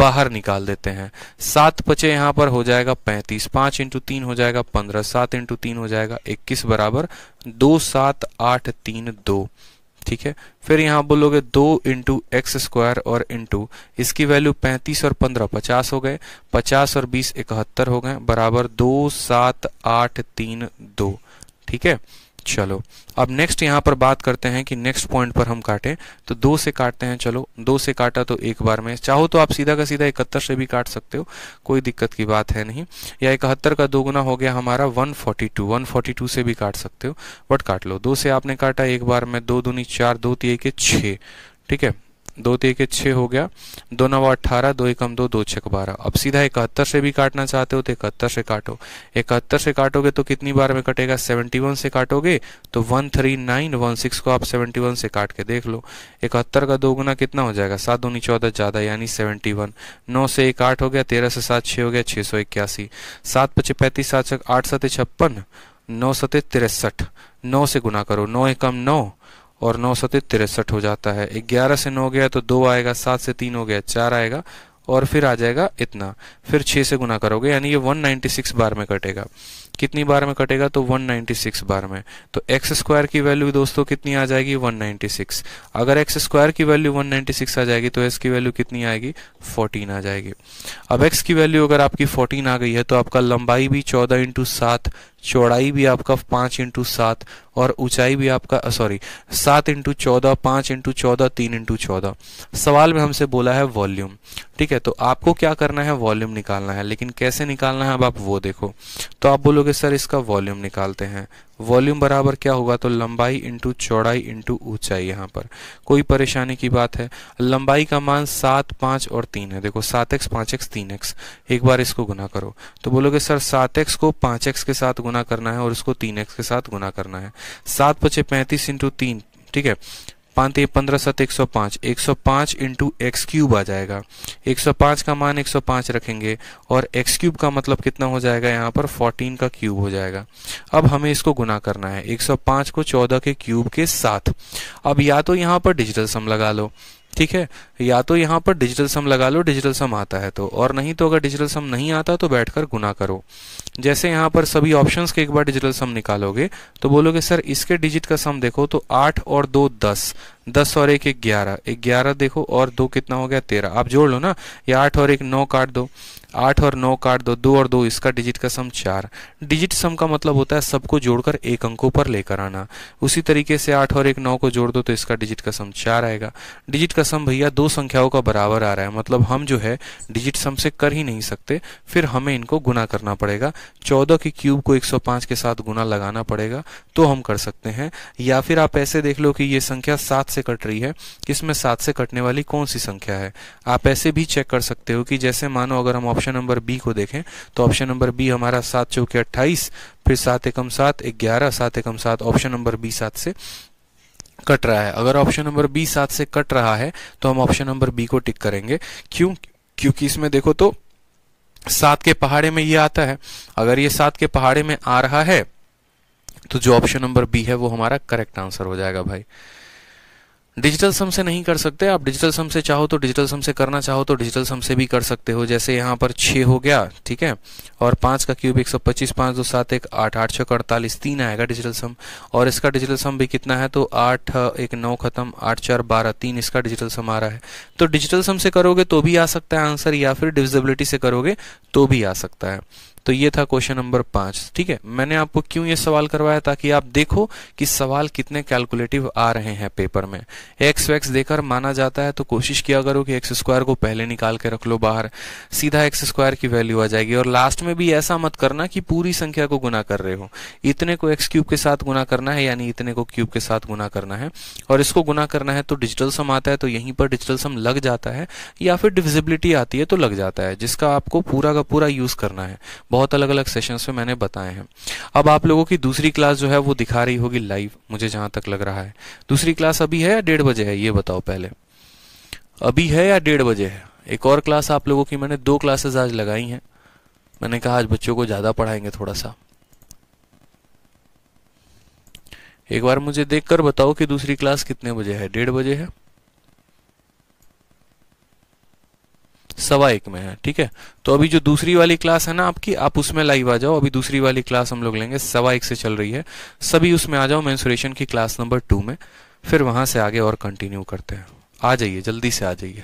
बाहर निकाल देते हैं सात पचे यहां पर हो जाएगा पैंतीस पांच इंटू तीन हो जाएगा पंद्रह सात इंटू तीन हो जाएगा इक्कीस बराबर दो सात आठ तीन दो ठीक है फिर यहां बोलोगे दो इंटू एक्स स्क्वायर और इंटू इसकी वैल्यू पैंतीस और पंद्रह पचास हो गए पचास और बीस इकहत्तर हो गए बराबर दो सात आठ तीन दो ठीक है चलो अब नेक्स्ट यहाँ पर बात करते हैं कि नेक्स्ट पॉइंट पर हम काटें तो दो से काटते हैं चलो दो से काटा तो एक बार में चाहो तो आप सीधा का सीधा इकहत्तर से भी काट सकते हो कोई दिक्कत की बात है नहीं या इकहत्तर का दोगुना हो गया हमारा 142 142 से भी काट सकते हो बट काट लो दो से आपने काटा एक बार में दो दूनी चार दो तिये के छः ठीक है दो ते के छः हो गया दो नौ अट्ठारह दो एकम दो दो छः बारह अब सीधा इकहत्तर से भी काटना चाहते हो तो इकहत्तर से काटो इकहत्तर से काटोगे तो कितनी बार में कटेगा सेवेंटी वन से काटोगे तो one three nine one six को आप सेवेंटी वन से काट के देख लो इकहत्तर का दो गुना कितना हो जाएगा सात दूनी चौदह ज़्यादा यानी सेवेंटी वन नौ से एक आठ हो गया तेरह से सात छः हो गया छः सौ इक्यासी सात पचे पैंतीस सात आठ सत्य छप्पन नौ सत्य तिरसठ नौ से गुना करो नौ एकम नौ और नौ सते तिरसठ हो जाता है ग्यारह से नौ गया तो दो आएगा सात से तीन हो गया चार आएगा और फिर आ जाएगा इतना फिर छह से गुना करोगे यानी ये 196 बार में कटेगा कितनी बार में कटेगा तो 196 बार में तो एक्स स्क्वायर की वैल्यू दोस्तों कितनी आ जाएगी 196 अगर एक्स स्क्वायर की वैल्यू 196 आ जाएगी तो एस की वैल्यू कितनी आएगी 14 आ जाएगी अब एक्स की वैल्यू अगर आपकी 14 आ गई है तो आपका लंबाई भी 14 इंटू सात चौड़ाई भी आपका पांच इंटू सात और ऊंचाई भी आपका सॉरी सात इंटू चौदह पांच इंटू चौदह तीन इंटू चौदह सवाल में हमसे बोला है वॉल्यूम ठीक है तो आपको क्या करना है वॉल्यूम निकालना है लेकिन कैसे निकालना है अब आप वो देखो तो आप बोलोगे सर इसका वॉल्यूम निकालते हैं वॉल्यूम बराबर क्या होगा तो लंबाई इंटू चौड़ाई इंटू ऊंचाई यहाँ पर कोई परेशानी की बात है लंबाई का मान सात पाँच और तीन है देखो सात एक्स पाँच एक्स तीन एक्स एक बार इसको गुना करो तो बोलोगे सर सात एक्स को पाँच एक्स के साथ गुना करना है और इसको तीन एक्स के साथ गुना करना है सात पचे पैंतीस इंटू तीन ठीक है पाँच तीन तो पंद्रह सत एक सौ पाँच एक सौ पाँच इंटू एक्स क्यूब आ जाएगा एक सौ पाँच का मान एक सौ पाँच रखेंगे और एक्स क्यूब का मतलब कितना हो जाएगा यहाँ पर फोर्टीन का क्यूब हो जाएगा अब हमें इसको गुना करना है एक सौ पाँच को चौदह के क्यूब के साथ अब या तो यहाँ पर डिजिटल सम लगा लो ठीक है या तो यहाँ पर डिजिटल सम लगा लो डिजिटल सम आता है तो और नहीं तो अगर डिजिटल सम नहीं आता तो बैठकर गुना करो जैसे यहाँ पर सभी ऑप्शन के एक बार डिजिटल सम निकालोगे तो बोलोगे सर इसके डिजिट का सम देखो तो आठ और दो दस दस और एक ग्यारह ग्यारह देखो और दो कितना हो गया तेरह आप जोड़ लो ना या आठ और एक नौ काट दो आठ और नौ काट दो दो और दो इसका डिजिट का सम चार डिजिट सम का मतलब होता है सबको जोड़कर एक अंकों पर लेकर आना उसी तरीके से आठ और एक नौ को जोड़ दो तो इसका डिजिट का सम चार आएगा डिजिट का सम भैया दो संख्याओं का बराबर आ रहा है मतलब हम जो है डिजिट सम से कर ही नहीं सकते फिर हमें इनको गुना करना पड़ेगा चौदह की क्यूब को एक के साथ गुना लगाना पड़ेगा तो हम कर सकते हैं या फिर आप ऐसे देख लो कि ये संख्या सात से कट रही है इसमें सात से कटने वाली कौन सी संख्या है आप ऐसे भी चेक कर सकते हो कि जैसे मानो अगर हम ऑप्शन नंबर बी को देखें तो ऑप्शन नंबर बी हमारा सात चौके अट्ठाईस फिर सात एकम सात ग्यारह सात एकम सात ऑप्शन नंबर बी सात से कट रहा है अगर ऑप्शन नंबर बी सात से कट रहा है तो हम ऑप्शन नंबर बी को टिक करेंगे क्यों क्योंकि इसमें देखो तो सात के पहाड़े में ये आता है अगर ये सात के पहाड़े में आ रहा है तो जो ऑप्शन नंबर बी है वो हमारा करेक्ट आंसर हो जाएगा भाई डिजिटल सम से नहीं कर सकते आप डिजिटल सम से चाहो तो डिजिटल सम से करना चाहो तो डिजिटल सम से भी कर सकते हो जैसे यहाँ पर छः हो गया ठीक है और पाँच का क्यूब एक सौ पच्चीस पाँच दो सात एक आठ आठ छः अड़तालीस तीन आएगा डिजिटल सम और इसका डिजिटल सम भी कितना है तो आठ एक नौ खत्म आठ चार बारह तीन इसका डिजिटल सम आ रहा है तो डिजिटल सम से करोगे तो भी आ सकता है आंसर या फिर डिविजिबिलिटी से करोगे तो भी आ सकता है तो ये था क्वेश्चन नंबर पांच ठीक है मैंने आपको क्यों ये सवाल करवाया ताकि आप देखो कि सवाल कितने कैलकुलेटिव आ रहे हैं पेपर में एक्स वैक्स देकर माना जाता है तो कोशिश किया करो कि एक्स स्क्वायर को पहले निकाल के रख लो बाहर सीधा एक्स स्क्वायर की वैल्यू आ जाएगी और लास्ट में भी ऐसा मत करना कि पूरी संख्या को गुना कर रहे हो इतने को एक्स क्यूब के साथ गुना करना है यानी इतने को क्यूब के साथ गुना करना है और इसको गुना करना है तो डिजिटल सम आता है तो यहीं पर डिजिटल सम लग जाता है या फिर डिविजिबिलिटी आती है तो लग जाता है जिसका आपको पूरा का पूरा यूज करना है बहुत अलग अलग सेशंस में मैंने बताए हैं अब आप लोगों की दूसरी क्लास जो है वो दिखा रही होगी लाइव मुझे जहां तक लग रहा है दूसरी क्लास अभी है या डेढ़ बजे है ये बताओ पहले अभी है या डेढ़ बजे है एक और क्लास आप लोगों की मैंने दो क्लासेस आज लगाई हैं मैंने कहा आज बच्चों को ज़्यादा पढ़ाएंगे थोड़ा सा एक बार मुझे देखकर बताओ कि दूसरी क्लास कितने बजे है डेढ़ बजे है सवा एक में है ठीक है तो अभी जो दूसरी वाली क्लास है ना आपकी आप उसमें लाइव आ जाओ अभी दूसरी वाली क्लास हम लोग लेंगे सवा एक से चल रही है सभी उसमें आ जाओ मैं की क्लास नंबर टू में फिर वहां से आगे और कंटिन्यू करते हैं आ जाइए जल्दी से आ जाइए